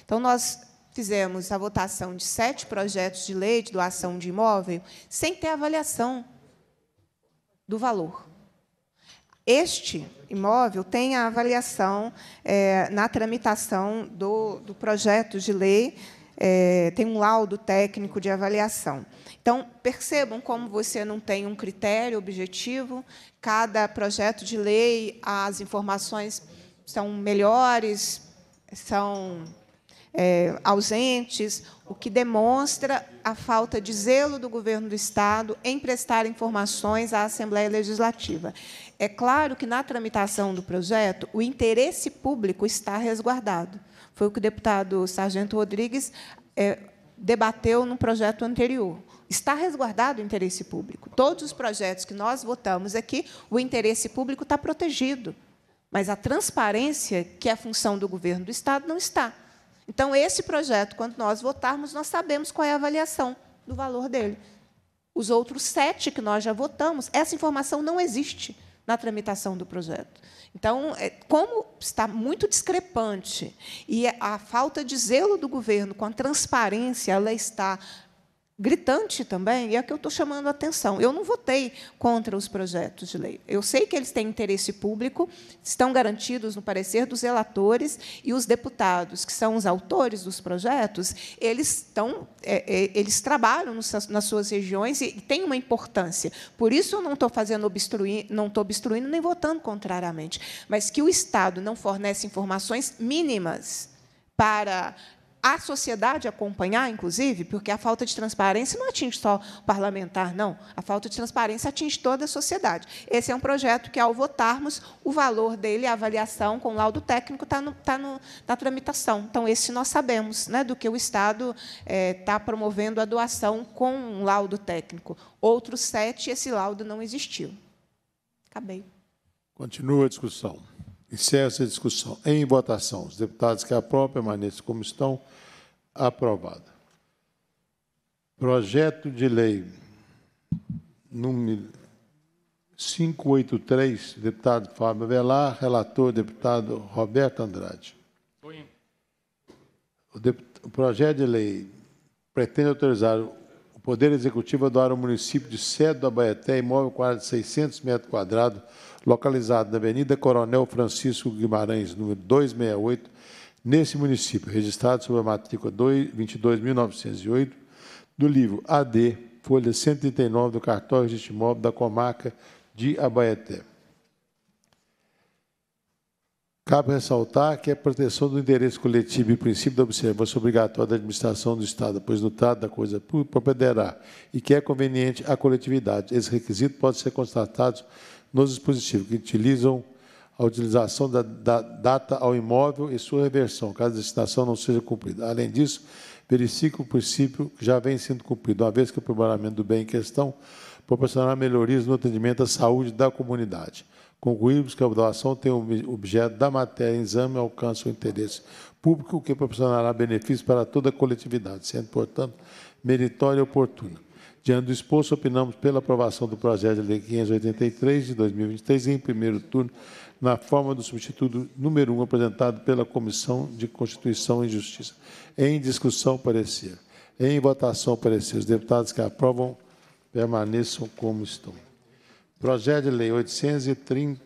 Então, nós fizemos a votação de sete projetos de lei de doação de imóvel sem ter avaliação do valor. Este imóvel tem a avaliação é, na tramitação do, do, projeto de lei, é, tem um laudo técnico de avaliação. Então, percebam como você não tem um critério objetivo, cada projeto de lei, as informações são melhores, são é, ausentes, o que demonstra a falta de zelo do governo do Estado em prestar informações à Assembleia Legislativa. É claro que, na tramitação do projeto, o interesse público está resguardado. Foi o que o deputado Sargento Rodrigues é, debateu no projeto anterior. Está resguardado o interesse público. Todos os projetos que nós votamos aqui, o interesse público está protegido. Mas a transparência, que é a função do governo do Estado, não está. Então, esse projeto, quando nós votarmos, nós sabemos qual é a avaliação do valor dele. Os outros sete que nós já votamos, essa informação não existe na tramitação do projeto. Então, é, como está muito discrepante e a falta de zelo do governo com a transparência, ela está gritante também, e é que eu estou chamando a atenção. Eu não votei contra os projetos de lei. Eu sei que eles têm interesse público, estão garantidos no parecer dos relatores e os deputados, que são os autores dos projetos, eles estão, é, é, eles trabalham nas suas regiões e têm uma importância. Por isso eu não estou fazendo obstruir, não estou obstruindo nem votando contrariamente, mas que o Estado não fornece informações mínimas para a sociedade acompanhar, inclusive, porque a falta de transparência não atinge só o parlamentar, não. A falta de transparência atinge toda a sociedade. Esse é um projeto que, ao votarmos, o valor dele, a avaliação com laudo técnico, está, no, está no, na tramitação. Então, esse nós sabemos, né, do que o Estado é, eh, está promovendo a doação com um laudo técnico. Outros sete, esse laudo não existiu. Acabei.
Continua a discussão. Encerro essa discussão. Em votação, os deputados que aprovam permaneçam como estão. Aprovado. Projeto de lei número 583, deputado Fábio Velar, relator deputado Roberto Andrade. O, o projeto de lei pretende autorizar o Poder Executivo a doar ao município de Cedo da Baiaté imóvel quase 600 metros quadrados localizado na Avenida Coronel Francisco Guimarães, número 268, nesse município, registrado sob a matrícula 22.908, do livro AD, folha 139 do cartório de imóvel da comarca de Abaeté. Cabe ressaltar que a proteção do interesse coletivo e o princípio da observância obrigatória da administração do Estado, pois no trato da coisa pública, propederá e que é conveniente à coletividade. Esse requisito pode ser constatado nos dispositivos que utilizam a utilização da, da, data ao imóvel e sua reversão, caso a destinação não seja cumprida. Além disso, verifique o princípio que já vem sendo cumprido, uma vez que o preparamento do bem em questão proporcionará melhorias no atendimento à saúde da comunidade. Concluímos que a doação tem o objeto da matéria em exame alcança o interesse público, que proporcionará benefícios para toda a coletividade, sendo, portanto, meritória e oportuna. Diante do exposto, opinamos pela aprovação do projeto de lei 583 de 2023 em primeiro turno, na forma do substituto número 1 apresentado pela Comissão de Constituição e Justiça. Em discussão, parecer. Em votação, parecer. Os deputados que aprovam permaneçam como estão. Projeto de lei 830,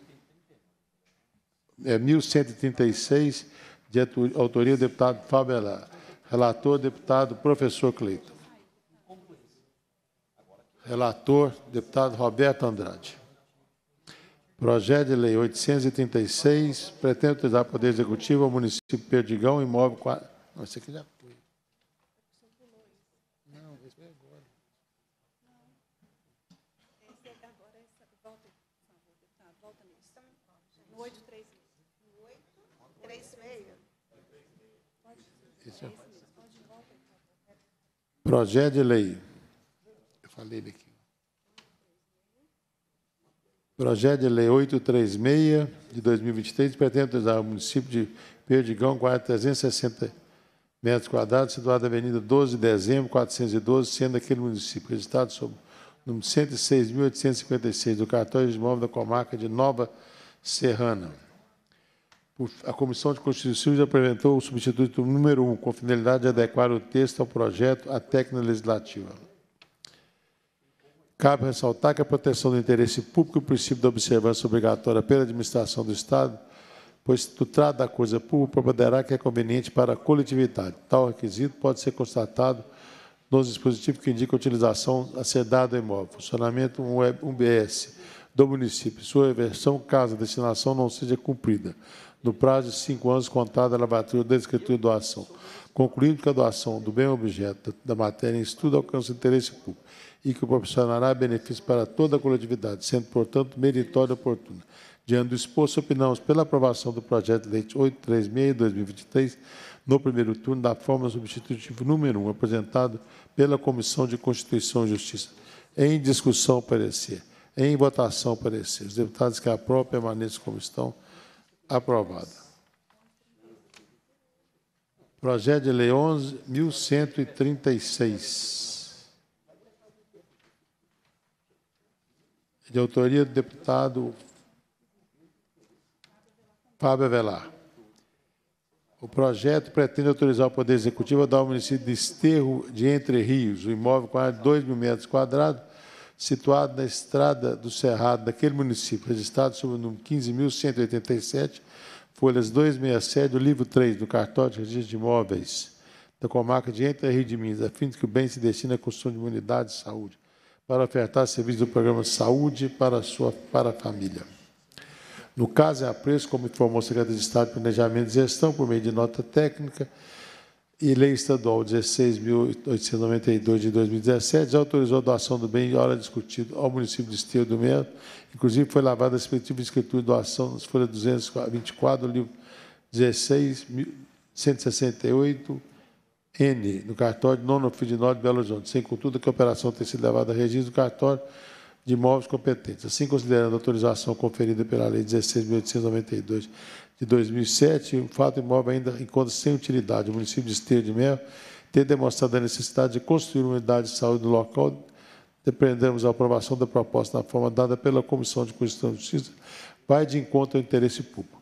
é, 1136, de autoria do deputado Fábio Relator, deputado professor Cleiton. Relator, deputado Roberto Andrade. Projeto de Lei 836, pretende utilizar o Poder Executivo ao município de Perdigão, imóvel... Não, esse aqui já foi. Não, esse foi é
agora. Esse é agora, essa... Volta, deputado, volta nisso. Estamos no 836. No 836.
Projeto de Lei Projeto de Lei 836 de 2023 pretende utilizar o município de Perdigão, com 360 metros quadrados, situado na Avenida 12 de Dezembro, 412, sendo aquele município registrado sob o número 106.856 do cartório de imóvel da comarca de Nova Serrana. A Comissão de Constituição já apresentou o substituto número 1, com finalidade de adequar o texto ao projeto à técnica legislativa. Cabe ressaltar que a proteção do interesse público e o princípio da observância obrigatória pela administração do Estado, pois do trato da coisa pública, poderá que é conveniente para a coletividade. Tal requisito pode ser constatado nos dispositivos que indicam a utilização a ser dada imóvel, funcionamento um BS do município, sua reversão, caso a destinação não seja cumprida, no prazo de cinco anos contada na abertura da escritura de doação, concluindo que a doação do bem objeto da matéria em estudo alcança o interesse público e que proporcionará benefício para toda a coletividade, sendo, portanto, meritória e oportuna. Diante do exposto, opinamos pela aprovação do projeto de lei 836 2023, no primeiro turno, da forma substitutiva número 1, apresentado pela Comissão de Constituição e Justiça. Em discussão, parecer. Em votação, parecer. Os deputados que aprovam permaneçam como estão. aprovada. Projeto de Lei 11.136. de autoria do deputado Fábio Avelar. O projeto pretende autorizar o Poder Executivo a dar ao município de Esterro de Entre Rios, o um imóvel com área de 2 mil metros quadrados, situado na estrada do Cerrado daquele município, registrado sob o número 15.187, folhas 267 do livro 3 do cartório de registro de imóveis da comarca de Entre Rios de Minas, a fim de que o bem se destine à construção de uma unidade de saúde para ofertar serviços do programa de saúde para a, sua, para a família. No caso, é apreço como informou o secretário de Estado de Planejamento e Gestão, por meio de nota técnica e lei estadual 16.892 de 2017, já autorizou a doação do bem, hora discutido, ao município de Esteio do Melo. Inclusive, foi lavada a respectiva escritura de doação nas folhas 224 livro 16.168, N, no cartório de Nono Nonofidinó de Belo Horizonte, sem contudo que a operação tenha sido levada a registro do cartório de imóveis competentes. Assim, considerando a autorização conferida pela Lei 16.892 de 2007, o fato imóvel ainda encontra-se sem utilidade. O município de Esteio de Mel ter demonstrado a necessidade de construir uma unidade de saúde no local. Dependemos a aprovação da proposta na forma dada pela Comissão de Constituição e Justiça, vai de encontro ao interesse público.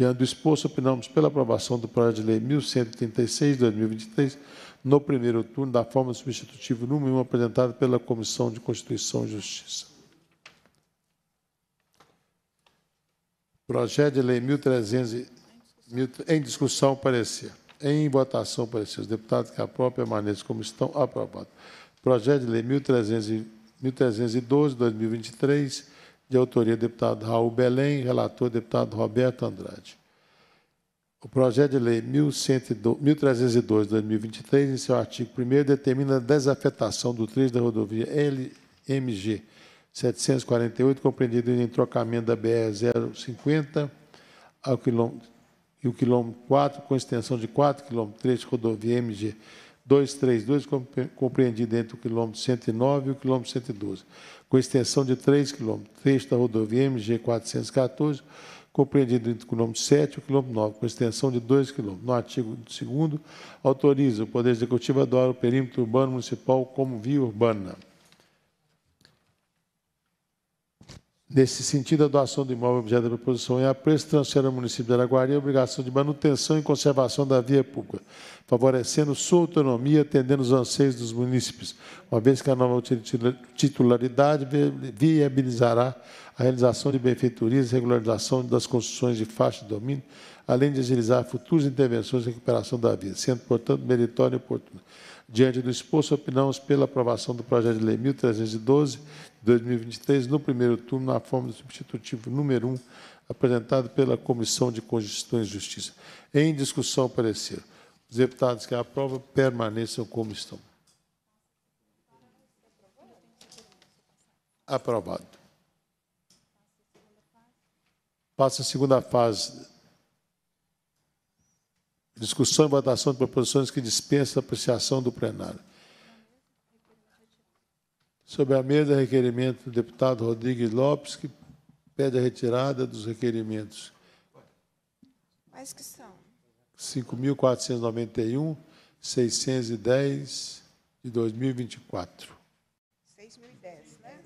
Diante do exposto, opinamos pela aprovação do projeto de lei 1136 de 2023, no primeiro turno, da forma substitutiva número 1, apresentada pela Comissão de Constituição e Justiça. Projeto de lei 1300 em discussão parecer. Em votação parecer. Os deputados que a própria permaneçam como estão. Aprovado. Projeto de lei 1300, 1312 de 2023 de autoria do deputado Raul Belém, relator deputado Roberto Andrade. O projeto de lei 1302 de 2023, em seu artigo 1 determina a desafetação do trecho da rodovia LMG 748, compreendido em trocamento da BR 050 ao quilômetro, e o quilômetro 4, com extensão de 4 km, trecho rodovia MG 232, compreendido entre o quilômetro 109 e o quilômetro 112 com extensão de 3 km, trecho da rodovia MG 414, compreendido entre o quilômetro 7 e o quilômetro 9, com extensão de 2 km. No artigo 2 autoriza o Poder Executivo a doar o perímetro urbano municipal como via urbana. Nesse sentido, a doação do imóvel objeto da proposição é a preço transfere ao município de Araguari a obrigação de manutenção e conservação da via pública, favorecendo sua autonomia, atendendo os anseios dos municípios, uma vez que a nova titularidade viabilizará a realização de benfeitorias e regularização das construções de faixa de domínio, além de agilizar futuras intervenções de recuperação da via, sendo, portanto, meritória e oportuna. Diante do exposto, opinamos pela aprovação do projeto de lei 1312, 2023, no primeiro turno, na forma do substitutivo número 1, apresentado pela Comissão de Constituição e Justiça. Em discussão, parecer. Os deputados que aprovam permaneçam como estão. Aprovado. Passa a segunda fase. Discussão e votação de proposições que dispensam a apreciação do plenário. Sobre a mesa, requerimento do deputado Rodrigues Lopes, que pede a retirada dos requerimentos.
Quais que são?
5.491, 610 de 2024.
6.010, né?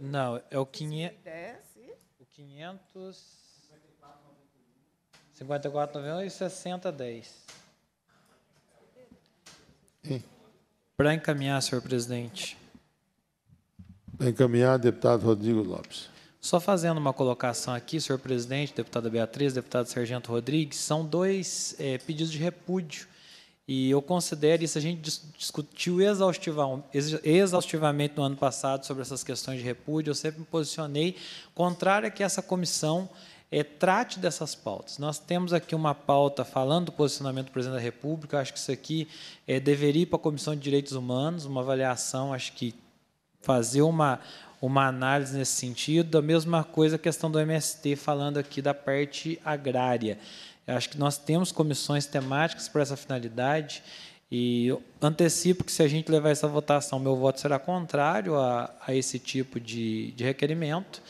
Não, é o 500. O 500. 54,91 e 6010. Para encaminhar, senhor presidente.
Encaminhar, deputado Rodrigo Lopes.
Só fazendo uma colocação aqui, senhor presidente, deputada Beatriz, deputado Sargento Rodrigues, são dois é, pedidos de repúdio. E eu considero isso, a gente discutiu exaustivamente no ano passado sobre essas questões de repúdio, eu sempre me posicionei contrário a que essa comissão é, trate dessas pautas. Nós temos aqui uma pauta falando do posicionamento do presidente da República, eu acho que isso aqui é, deveria ir para a Comissão de Direitos Humanos, uma avaliação, acho que fazer uma, uma análise nesse sentido. A mesma coisa a questão do MST, falando aqui da parte agrária. Eu acho que nós temos comissões temáticas para essa finalidade e antecipo que, se a gente levar essa votação, meu voto será contrário a, a esse tipo de, de requerimento.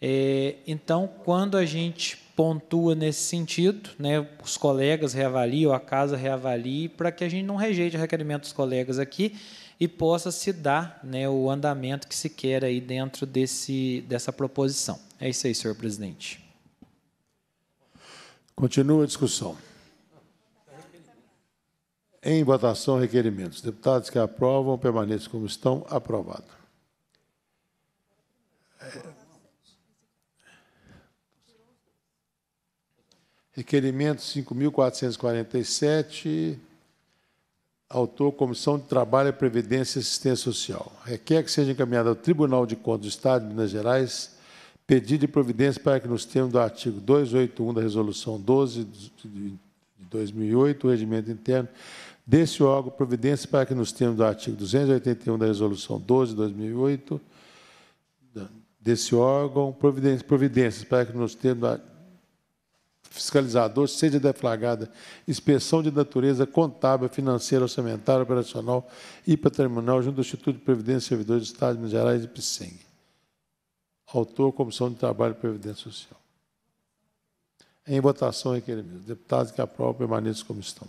É, então, quando a gente pontua nesse sentido, né, os colegas reavaliam, a casa reavalie, para que a gente não rejeite o requerimento dos colegas aqui, e possa se dar né, o andamento que se quer aí dentro desse, dessa proposição. É isso aí, senhor presidente.
Continua a discussão. Em votação, requerimentos. Deputados que aprovam, permaneçam como estão. Aprovado. Requerimento 5.447 autor Comissão de Trabalho, Previdência e Assistência Social. Requer que seja encaminhada ao Tribunal de Contas do Estado de Minas Gerais pedido de providência para que, nos termos do artigo 281 da Resolução 12 de 2008, o regimento interno desse órgão, providência para que, nos termos do artigo 281 da Resolução 12 de 2008, desse órgão, providências, providências para que, nos termos do fiscalizador seja deflagrada inspeção de natureza contábil, financeira, orçamentária, operacional e patrimonial junto ao Instituto de Previdência e Servidores do Estado de Minas Gerais e PSENG. Autor, Comissão de Trabalho e Previdência Social. Em votação, requerimento. É Deputados que aprovam, permaneçam como estão.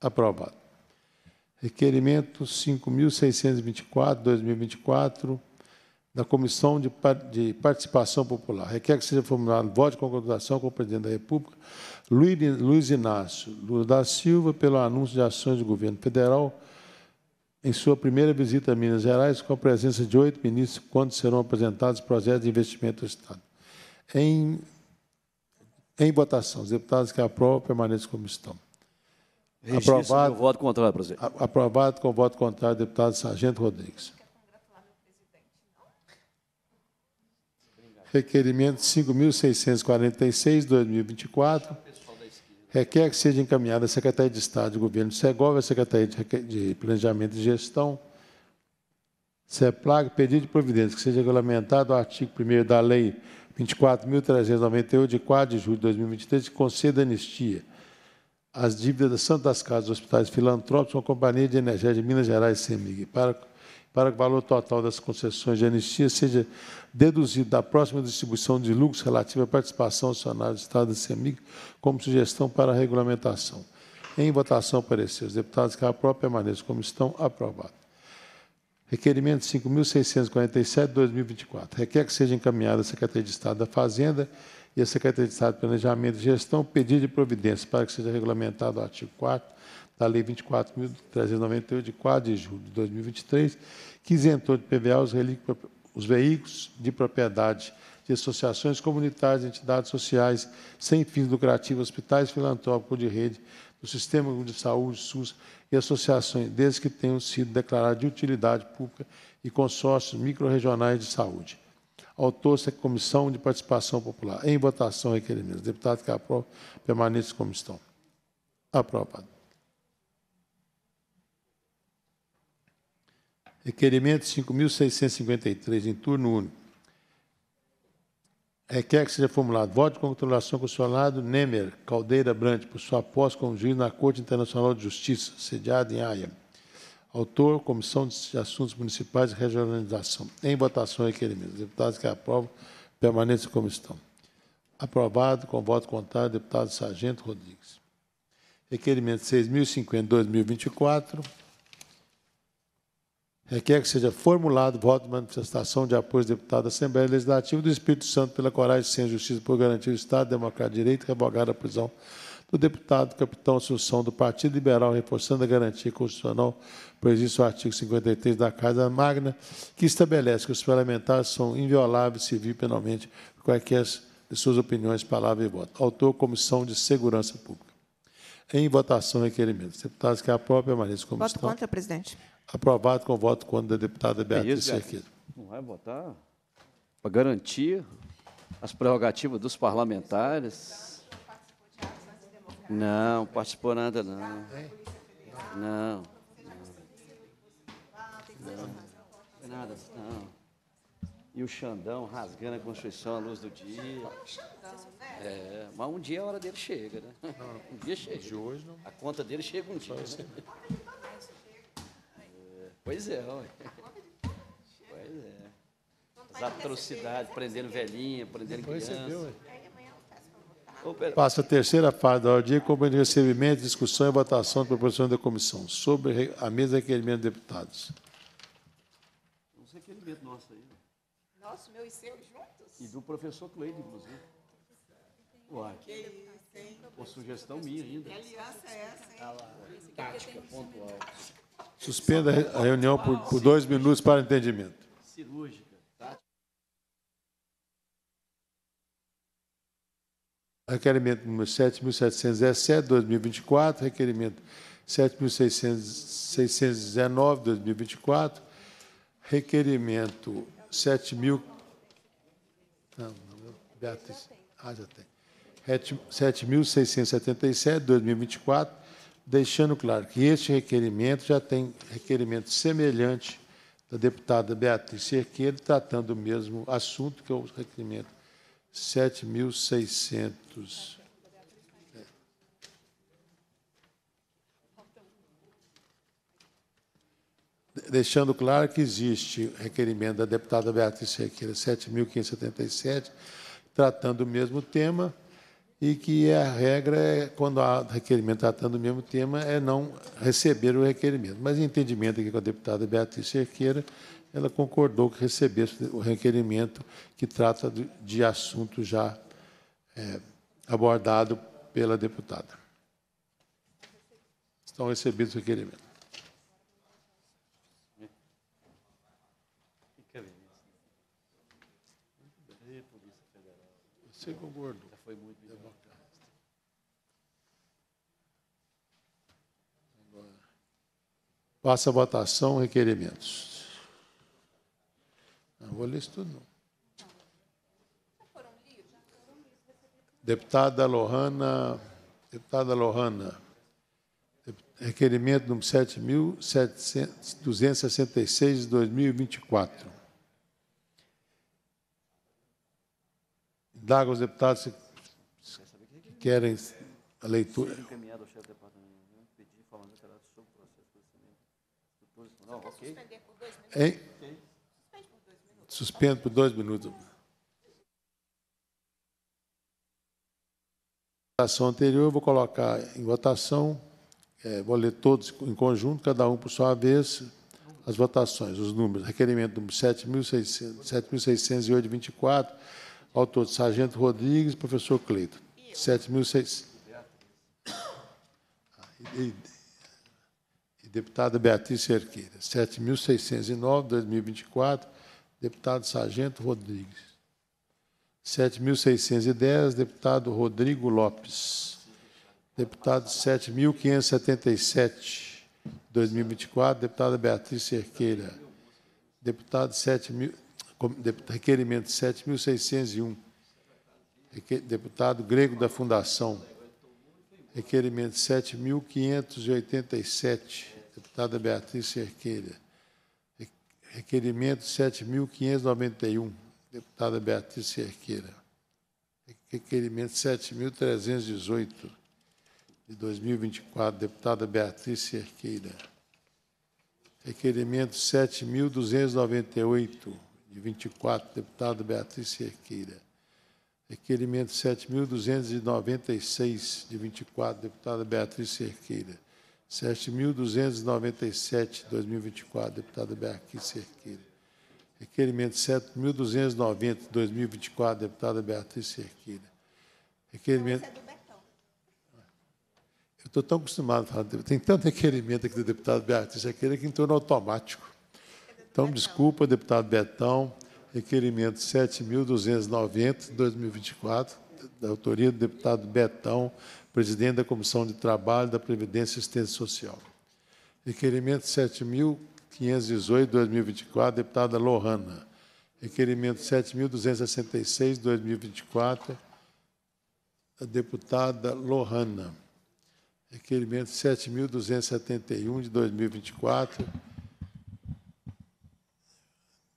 Aprovado. Requerimento 5.624, 2024, da Comissão de, de Participação Popular. Requer que seja formulado voto de concordação com o presidente da República, Luiz, Inácio Lula da Silva, pelo anúncio de ações do governo federal em sua primeira visita a Minas Gerais, com a presença de oito ministros, quando serão apresentados projetos de investimento do Estado. Em, em votação, os deputados que aprovam permaneçam como estão. Registro aprovado, voto contrário, presidente. Aprovado com voto contrário, deputado Sargento Rodrigues. Requerimento 5.646, 2024. Requer que seja encaminhada à Secretaria de Estado de Governo de Segovia, à Secretaria de Planejamento e Gestão, CEPLAG, pedido de providência que seja regulamentado o artigo 1 da Lei 24.398, de 4 de julho de 2023, que conceda anistia às dívidas das Santas Casas Hospitais Filantrópicos uma Companhia de Energia de Minas Gerais, CEMIG, para para que o valor total das concessões de anistia seja deduzido da próxima distribuição de lucros relativa à participação acionária do Estado da CEMIG, como sugestão para a regulamentação. Em votação, aparecer os deputados que a própria permaneçam como estão, aprovado. Requerimento 5.647, 2024. Requer que seja encaminhada à Secretaria de Estado da Fazenda e à Secretaria de Estado de Planejamento e Gestão pedido de providência para que seja regulamentado o artigo 4 da Lei 24.398, de 4 de julho de 2023, que isentou de PVA os, os veículos de propriedade de associações comunitárias, entidades sociais sem fins lucrativos, hospitais filantrópicos de rede, do Sistema de Saúde, SUS e associações, desde que tenham sido declaradas de utilidade pública e consórcios microrregionais de saúde. Autor-se a Comissão de Participação Popular. Em votação, requerimentos. Deputado que aprova, permaneça como estão. Aprovado. Requerimento 5.653, em turno único. Requer que seja formulado voto de congratulação consolado Nemer Caldeira Brandt por sua posse como juiz na Corte Internacional de Justiça, sediada em Haia. Autor, Comissão de Assuntos Municipais e Regionalização. Em votação, requerimento. deputados que aprovam, permaneçam como estão. Aprovado com voto contrário, deputado Sargento Rodrigues. Requerimento 6.050, 2024 Requer que seja formulado voto de manifestação de apoio do deputado da Assembleia Legislativa do Espírito Santo pela coragem, sem justiça, por garantir o Estado democrático de direito, revogar a prisão do deputado capitão Assunção do Partido Liberal, reforçando a garantia constitucional isso é o artigo 53 da Casa Magna, que estabelece que os parlamentares são invioláveis civil e penalmente por quaisquer de suas opiniões, palavra e voto. Autor, Comissão de Segurança Pública. Em votação, requerimento. deputados que própria Marisa Comissão. Voto contra, presidente. Aprovado com voto contra da deputada é Beatriz é Cerqueira.
Não vai votar para garantir as prerrogativas dos parlamentares. Não, participou nada, não. Não. Não. Nada, não. E o Xandão rasgando a Constituição à luz do dia. É, mas um dia a hora dele chega, né? Um dia chega. De hoje não. A conta dele chega um dia. Né?
Pois é, ué.
Pois é. As atrocidades, prendendo velhinha, prendendo Depois criança. Você
Passa a terceira fase da ordem do dia, como de recebimento, discussão e votação de proposição da comissão sobre a mesa de requerimento de deputados.
Os requerimentos nossos aí. Né?
Nosso, meu e seu juntos?
E do professor Cleide, inclusive.
Uai. Que isso, Ou sugestão
minha ainda. Que aliança é essa, hein? Ah, é
Tática, pontual. Suspenda a reunião por, por dois minutos para entendimento. Cirúrgica. Tá? Requerimento número 7.717, 2024. Requerimento 7.619, 2024. Requerimento 7.000. Não, não, Beatriz. Ah, já tem. 7.677, 2024 deixando claro que este requerimento já tem requerimento semelhante da deputada Beatriz Cerqueira, tratando o mesmo assunto, que é o requerimento 7.600. É. deixando claro que existe requerimento da deputada Beatriz Cerqueira, 7.577, tratando o mesmo tema, e que a regra é, quando há requerimento tratando o mesmo tema, é não receber o requerimento. Mas em entendimento aqui com a deputada Beatriz Cerqueira, ela concordou que recebesse o requerimento que trata de assunto já é, abordado pela deputada. Estão recebidos o requerimento. Você concordou. Passa a votação, requerimentos. Não vou ler isso tudo, não. Deputada Lohana, deputada Lohana, requerimento número 7.266 de 2024. Indaga os deputados que querem a leitura.
Não,
Suspender por dois
minutos. Hein? por dois minutos. Suspendo por dois minutos. votação anterior, eu vou colocar em votação, é, vou ler todos em conjunto, cada um por sua vez, as votações, os números. Requerimento número 7.608-24, autor Sargento Rodrigues, professor Cleito. 7.600. Deputada Beatriz Cerqueira. 7.609, 2024. Deputado Sargento Rodrigues. 7.610, deputado Rodrigo Lopes. Deputado 7.577, 2024. Deputada Beatriz Cerqueira. Deputado 7.000. Requerimento 7.601. Deputado Grego da Fundação. Requerimento 7.587 deputada Beatriz Cerqueira. Requerimento 7.591, deputada Beatriz Cerqueira. Requerimento 7.318, de 2024, deputada Beatriz Cerqueira. Requerimento 7.298, de 24, deputada Beatriz Cerqueira. Requerimento 7.296, de 24, deputada Beatriz Cerqueira 7.297, 2024, deputada Beatriz Cerqueira. Requerimento 7.290, 2024, é deputada Beatriz Cerqueira. Requerimento... Eu estou tão acostumado a falar, tem tanto requerimento aqui do deputado Beatriz Cerqueira que entrou no automático. Então, é desculpa, deputado Betão, requerimento 7.290, 2024, da autoria do deputado Betão, presidente da Comissão de Trabalho da Previdência e Assistência Social. Requerimento 7.518, 2024, deputada Lohana. Requerimento 7.266, 2024, deputada Lohana. Requerimento 7.271, de 2024,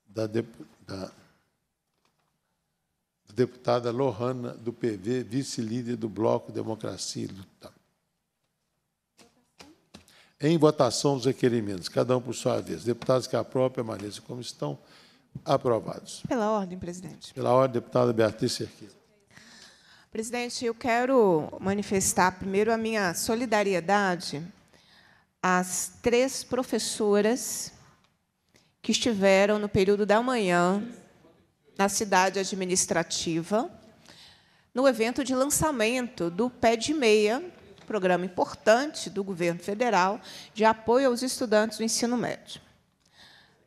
da deputada deputada Lohana, do PV, vice-líder do Bloco Democracia e Luta. Em votação os requerimentos, cada um por sua vez. Deputados que aprovam, permaneçam como estão. Aprovados. Pela ordem, presidente. Pela ordem, deputada Beatriz Cerqueira.
Presidente, eu quero manifestar primeiro a minha solidariedade às três professoras que estiveram no período da manhã na cidade administrativa, no evento de lançamento do Pé de Meia, programa importante do governo federal de apoio aos estudantes do ensino médio.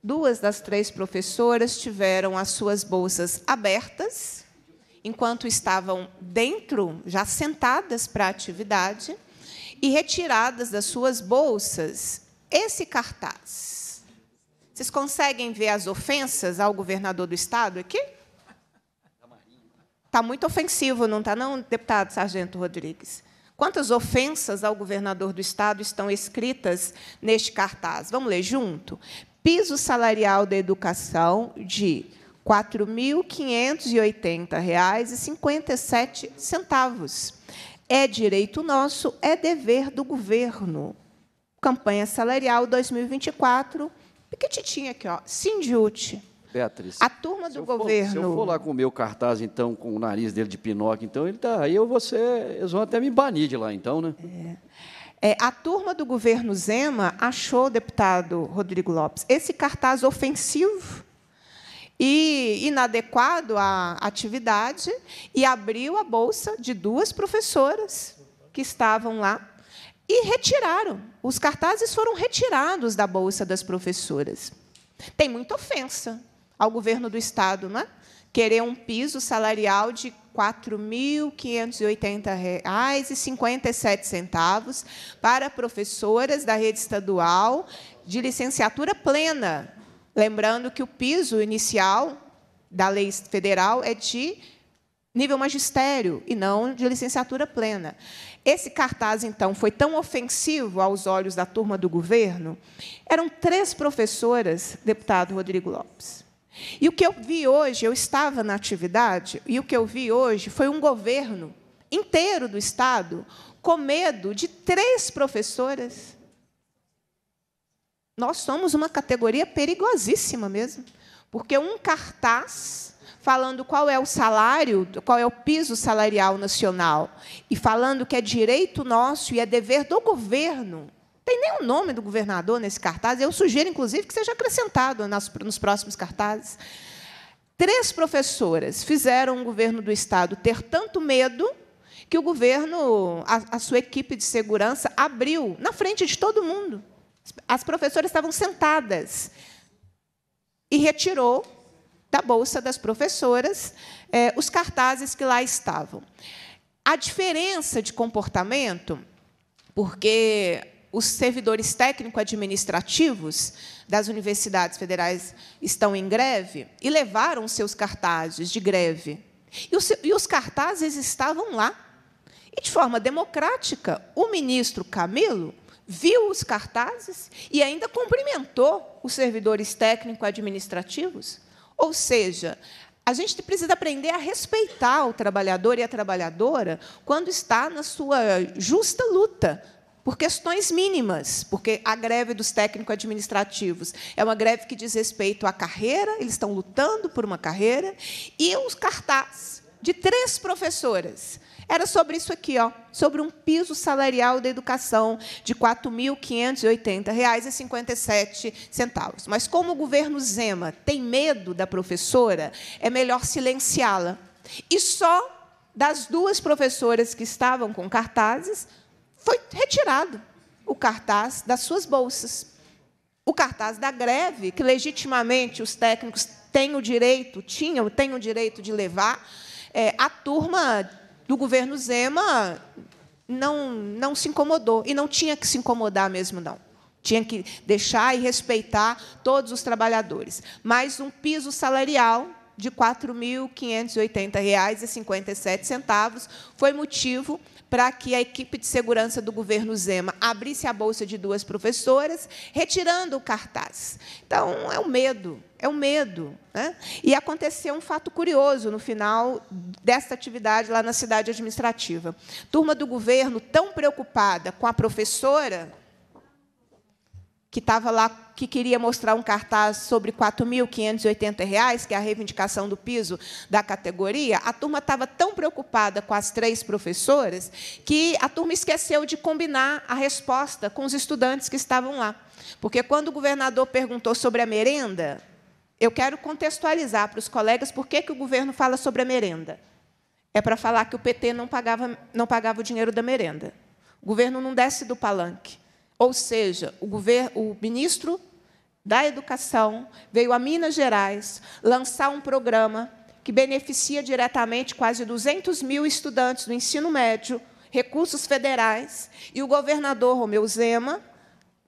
Duas das três professoras tiveram as suas bolsas abertas, enquanto estavam dentro, já sentadas para a atividade, e retiradas das suas bolsas esse cartaz. Vocês conseguem ver as ofensas ao governador do Estado aqui? Está muito ofensivo, não está, não, deputado Sargento Rodrigues? Quantas ofensas ao governador do Estado estão escritas neste cartaz? Vamos ler junto? Piso salarial da educação de R$ 4.580,57. É direito nosso, é dever do governo. Campanha salarial 2024 Pequititinha aqui, ó. Sindiute. Beatriz. A turma do governo. For, se eu for lá
com o meu cartaz, então, com o nariz dele de Pinóquio, então, ele tá, aí eu vou ser, eles vão até me banir de lá, então, né?
É. é. a turma do governo Zema achou, deputado Rodrigo Lopes, esse cartaz ofensivo e inadequado à atividade e abriu a bolsa de duas professoras que estavam lá e retiraram. Os cartazes foram retirados da bolsa das professoras. Tem muita ofensa ao governo do Estado, é? Querer um piso salarial de R$ 4.580,57 para professoras da rede estadual de licenciatura plena. Lembrando que o piso inicial da lei federal é de nível magistério e não de licenciatura plena. Esse cartaz, então, foi tão ofensivo aos olhos da turma do governo. Eram três professoras, deputado Rodrigo Lopes. E o que eu vi hoje, eu estava na atividade, e o que eu vi hoje foi um governo inteiro do Estado com medo de três professoras. Nós somos uma categoria perigosíssima mesmo, porque um cartaz falando qual é o salário, qual é o piso salarial nacional, e falando que é direito nosso e é dever do governo. Tem nem o nome do governador nesse cartaz, eu sugiro, inclusive, que seja acrescentado nos próximos cartazes. Três professoras fizeram o governo do Estado ter tanto medo que o governo, a, a sua equipe de segurança, abriu na frente de todo mundo. As professoras estavam sentadas e retirou da bolsa das professoras é, os cartazes que lá estavam. A diferença de comportamento, porque os servidores técnico-administrativos das universidades federais estão em greve e levaram seus cartazes de greve. E os, e os cartazes estavam lá. E, de forma democrática, o ministro Camilo viu os cartazes e ainda cumprimentou os servidores técnico-administrativos. Ou seja, a gente precisa aprender a respeitar o trabalhador e a trabalhadora quando está na sua justa luta por questões mínimas, porque a greve dos técnicos administrativos é uma greve que diz respeito à carreira, eles estão lutando por uma carreira, e os cartazes de três professoras era sobre isso aqui, ó, sobre um piso salarial da educação de R$ 4.580,57. Mas como o governo Zema tem medo da professora, é melhor silenciá-la. E só das duas professoras que estavam com cartazes, foi retirado o cartaz das suas bolsas. O cartaz da greve, que legitimamente os técnicos têm o direito, tinham, têm o direito de levar, é, a turma do governo Zema não, não se incomodou. E não tinha que se incomodar mesmo, não. Tinha que deixar e respeitar todos os trabalhadores. Mas um piso salarial de R$ 4.580,57 foi motivo para que a equipe de segurança do governo Zema abrisse a bolsa de duas professoras, retirando o cartaz. Então, é o medo é o medo. Né? E aconteceu um fato curioso no final desta atividade lá na cidade administrativa. Turma do governo tão preocupada com a professora que estava lá, que queria mostrar um cartaz sobre R$ 4.580, que é a reivindicação do piso da categoria, a turma estava tão preocupada com as três professoras que a turma esqueceu de combinar a resposta com os estudantes que estavam lá. Porque quando o governador perguntou sobre a merenda, eu quero contextualizar para os colegas por que, que o governo fala sobre a merenda. É para falar que o PT não pagava, não pagava o dinheiro da merenda. O governo não desce do palanque. Ou seja, o, governo, o ministro da Educação veio a Minas Gerais lançar um programa que beneficia diretamente quase 200 mil estudantes do ensino médio, recursos federais, e o governador Romeu Zema,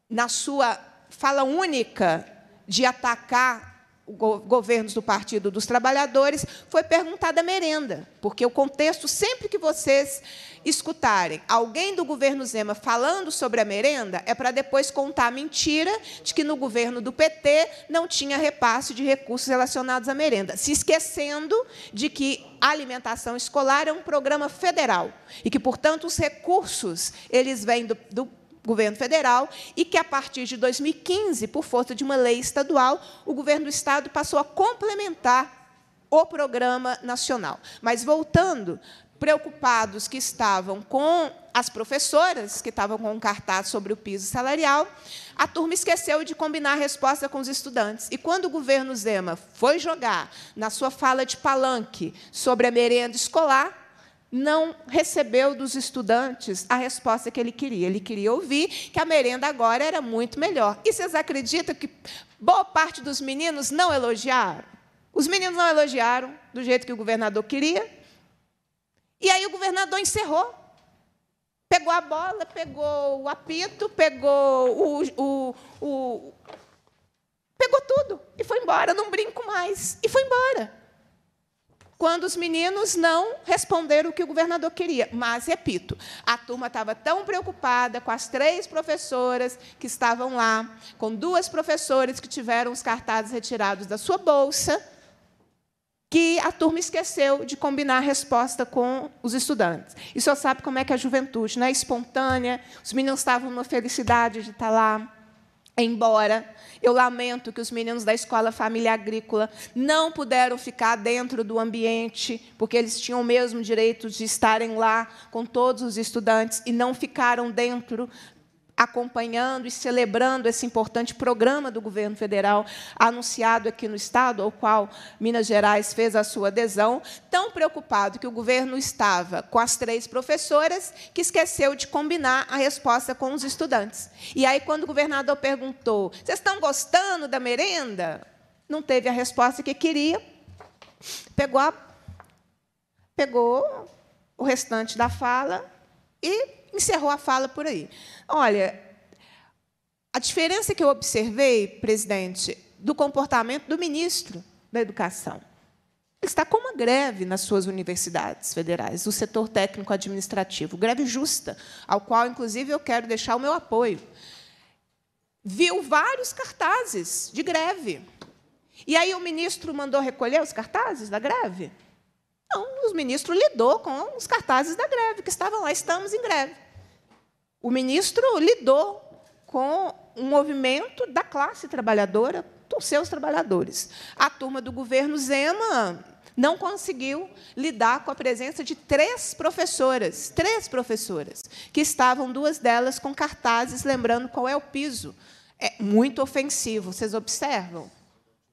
na sua fala única de atacar governos do Partido dos Trabalhadores, foi perguntada a merenda, porque o contexto, sempre que vocês escutarem alguém do governo Zema falando sobre a merenda, é para depois contar a mentira de que no governo do PT não tinha repasse de recursos relacionados à merenda, se esquecendo de que a alimentação escolar é um programa federal e que, portanto, os recursos eles vêm do, do governo federal, e que, a partir de 2015, por força de uma lei estadual, o governo do Estado passou a complementar o programa nacional. Mas, voltando, preocupados que estavam com as professoras, que estavam com um cartaz sobre o piso salarial, a turma esqueceu de combinar a resposta com os estudantes. E quando o governo Zema foi jogar na sua fala de palanque sobre a merenda escolar, não recebeu dos estudantes a resposta que ele queria. Ele queria ouvir que a merenda agora era muito melhor. E vocês acreditam que boa parte dos meninos não elogiaram? Os meninos não elogiaram do jeito que o governador queria. E aí o governador encerrou. Pegou a bola, pegou o apito, pegou o, o, o pegou tudo e foi embora. Não brinco mais. E foi embora quando os meninos não responderam o que o governador queria. Mas, repito, a turma estava tão preocupada com as três professoras que estavam lá, com duas professoras que tiveram os cartazes retirados da sua bolsa, que a turma esqueceu de combinar a resposta com os estudantes. E só sabe como é que é a juventude, né? espontânea, os meninos estavam numa felicidade de estar lá embora. Eu lamento que os meninos da escola família agrícola não puderam ficar dentro do ambiente, porque eles tinham o mesmo direito de estarem lá com todos os estudantes e não ficaram dentro acompanhando e celebrando esse importante programa do governo federal anunciado aqui no Estado, ao qual Minas Gerais fez a sua adesão, tão preocupado que o governo estava com as três professoras que esqueceu de combinar a resposta com os estudantes. E aí, quando o governador perguntou: vocês estão gostando da merenda? Não teve a resposta que queria, pegou, a... pegou o restante da fala e encerrou a fala por aí. Olha, a diferença que eu observei, presidente, do comportamento do ministro da Educação. Ele está com uma greve nas suas universidades federais, o setor técnico administrativo, greve justa, ao qual, inclusive, eu quero deixar o meu apoio. Viu vários cartazes de greve. E aí o ministro mandou recolher os cartazes da greve? Não, os ministros lidou com os cartazes da greve, que estavam lá, estamos em greve. O ministro lidou com um movimento da classe trabalhadora, dos seus trabalhadores. A turma do governo Zema não conseguiu lidar com a presença de três professoras, três professoras, que estavam, duas delas, com cartazes lembrando qual é o piso. É muito ofensivo, vocês observam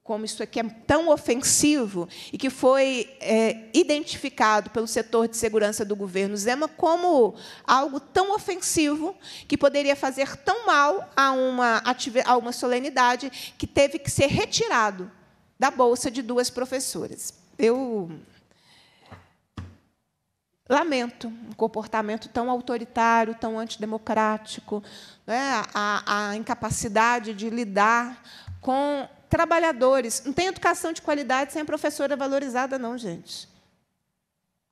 como isso aqui é tão ofensivo, e que foi é, identificado pelo setor de segurança do governo Zema como algo tão ofensivo, que poderia fazer tão mal a uma, a uma solenidade, que teve que ser retirado da bolsa de duas professoras. Eu lamento um comportamento tão autoritário, tão antidemocrático, né? a, a incapacidade de lidar com trabalhadores. Não tem educação de qualidade sem a professora valorizada, não, gente.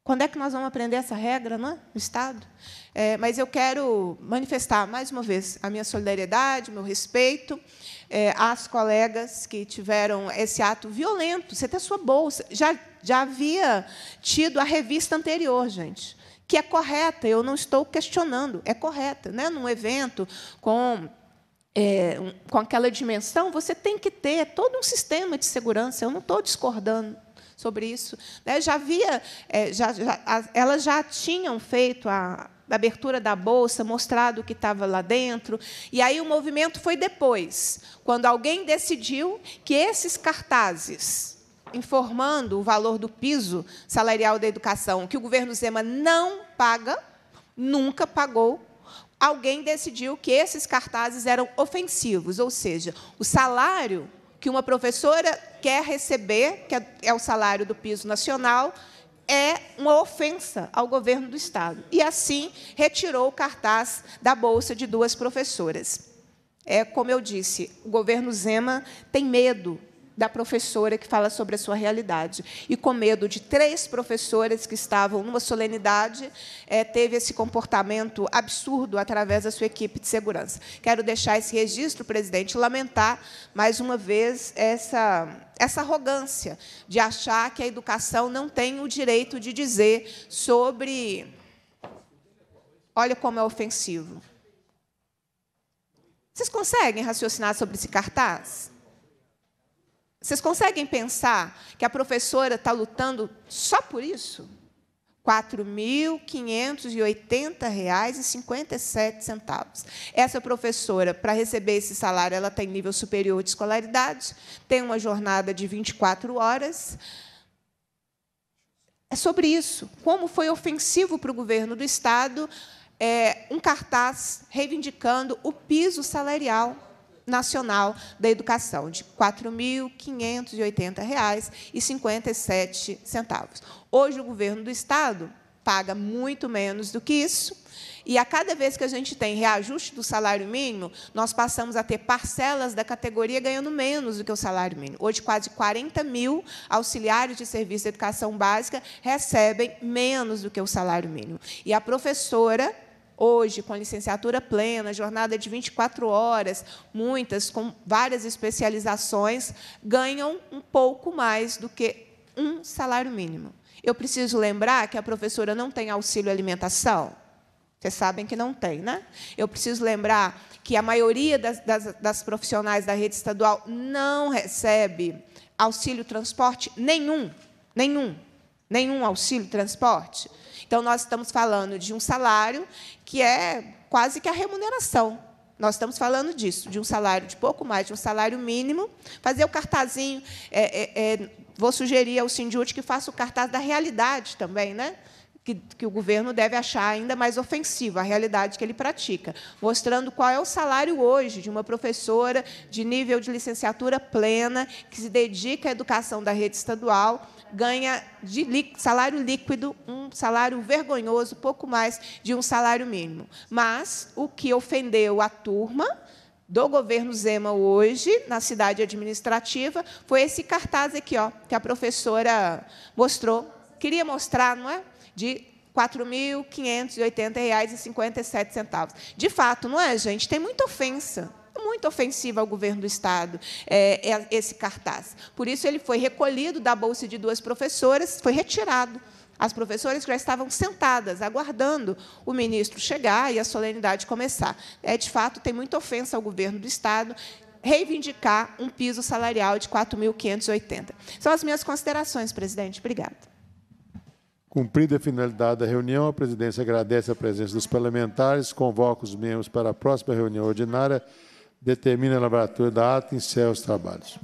Quando é que nós vamos aprender essa regra não é? no Estado? É, mas eu quero manifestar, mais uma vez, a minha solidariedade, meu respeito é, às colegas que tiveram esse ato violento. Você tem a sua bolsa. Já, já havia tido a revista anterior, gente, que é correta, eu não estou questionando, é correta. Né? Num evento com é, com aquela dimensão, você tem que ter todo um sistema de segurança. Eu não estou discordando sobre isso. Né? Já havia, é, já, já, elas já tinham feito a abertura da bolsa, mostrado o que estava lá dentro. E aí o movimento foi depois, quando alguém decidiu que esses cartazes informando o valor do piso salarial da educação, que o governo Zema não paga, nunca pagou alguém decidiu que esses cartazes eram ofensivos, ou seja, o salário que uma professora quer receber, que é o salário do piso nacional, é uma ofensa ao governo do Estado. E assim retirou o cartaz da bolsa de duas professoras. É como eu disse, o governo Zema tem medo da professora que fala sobre a sua realidade. E com medo de três professoras que estavam numa solenidade, é, teve esse comportamento absurdo através da sua equipe de segurança. Quero deixar esse registro, presidente, lamentar mais uma vez essa essa arrogância de achar que a educação não tem o direito de dizer sobre Olha como é ofensivo. Vocês conseguem raciocinar sobre esse cartaz? Vocês conseguem pensar que a professora está lutando só por isso? R$ 4.580,57. Essa professora, para receber esse salário, ela tem nível superior de escolaridade, tem uma jornada de 24 horas. É sobre isso. Como foi ofensivo para o governo do Estado é, um cartaz reivindicando o piso salarial. Nacional da Educação, de R$ 4.580,57. Hoje, o governo do Estado paga muito menos do que isso. E a cada vez que a gente tem reajuste do salário mínimo, nós passamos a ter parcelas da categoria ganhando menos do que o salário mínimo. Hoje, quase 40 mil auxiliares de serviço de educação básica recebem menos do que o salário mínimo. E a professora hoje, com a licenciatura plena, jornada de 24 horas, muitas, com várias especializações, ganham um pouco mais do que um salário mínimo. Eu preciso lembrar que a professora não tem auxílio alimentação. Vocês sabem que não tem, né? Eu preciso lembrar que a maioria das, das, das profissionais da rede estadual não recebe auxílio transporte nenhum, nenhum, nenhum auxílio transporte. Então, nós estamos falando de um salário que é quase que a remuneração. Nós estamos falando disso, de um salário de pouco mais, de um salário mínimo. Fazer o cartazinho, é, é, é vou sugerir ao Sindiúte que faça o cartaz da realidade também, né? Que, que, o governo deve achar ainda mais ofensivo, a realidade que ele pratica, mostrando qual é o salário hoje de uma professora de nível de licenciatura plena, que se dedica à educação da rede estadual, ganha de salário líquido um salário vergonhoso, pouco mais de um salário mínimo. Mas o que ofendeu a turma do governo Zema hoje, na cidade administrativa, foi esse cartaz aqui, ó, que a professora mostrou, queria mostrar, não é? De R$ 4.580,57. De fato, não é, gente? Tem muita ofensa muito ofensiva ao governo do Estado é, é, esse cartaz. Por isso, ele foi recolhido da bolsa de duas professoras, foi retirado. As professoras já estavam sentadas, aguardando o ministro chegar e a solenidade começar. É, de fato, tem muita ofensa ao governo do Estado reivindicar um piso salarial de 4.580. São as minhas considerações, presidente. Obrigada.
Cumprida a finalidade da reunião, a presidência agradece a presença dos parlamentares, convoca os membros para a próxima reunião ordinária determina o laboratório da ata e encerra os trabalhos.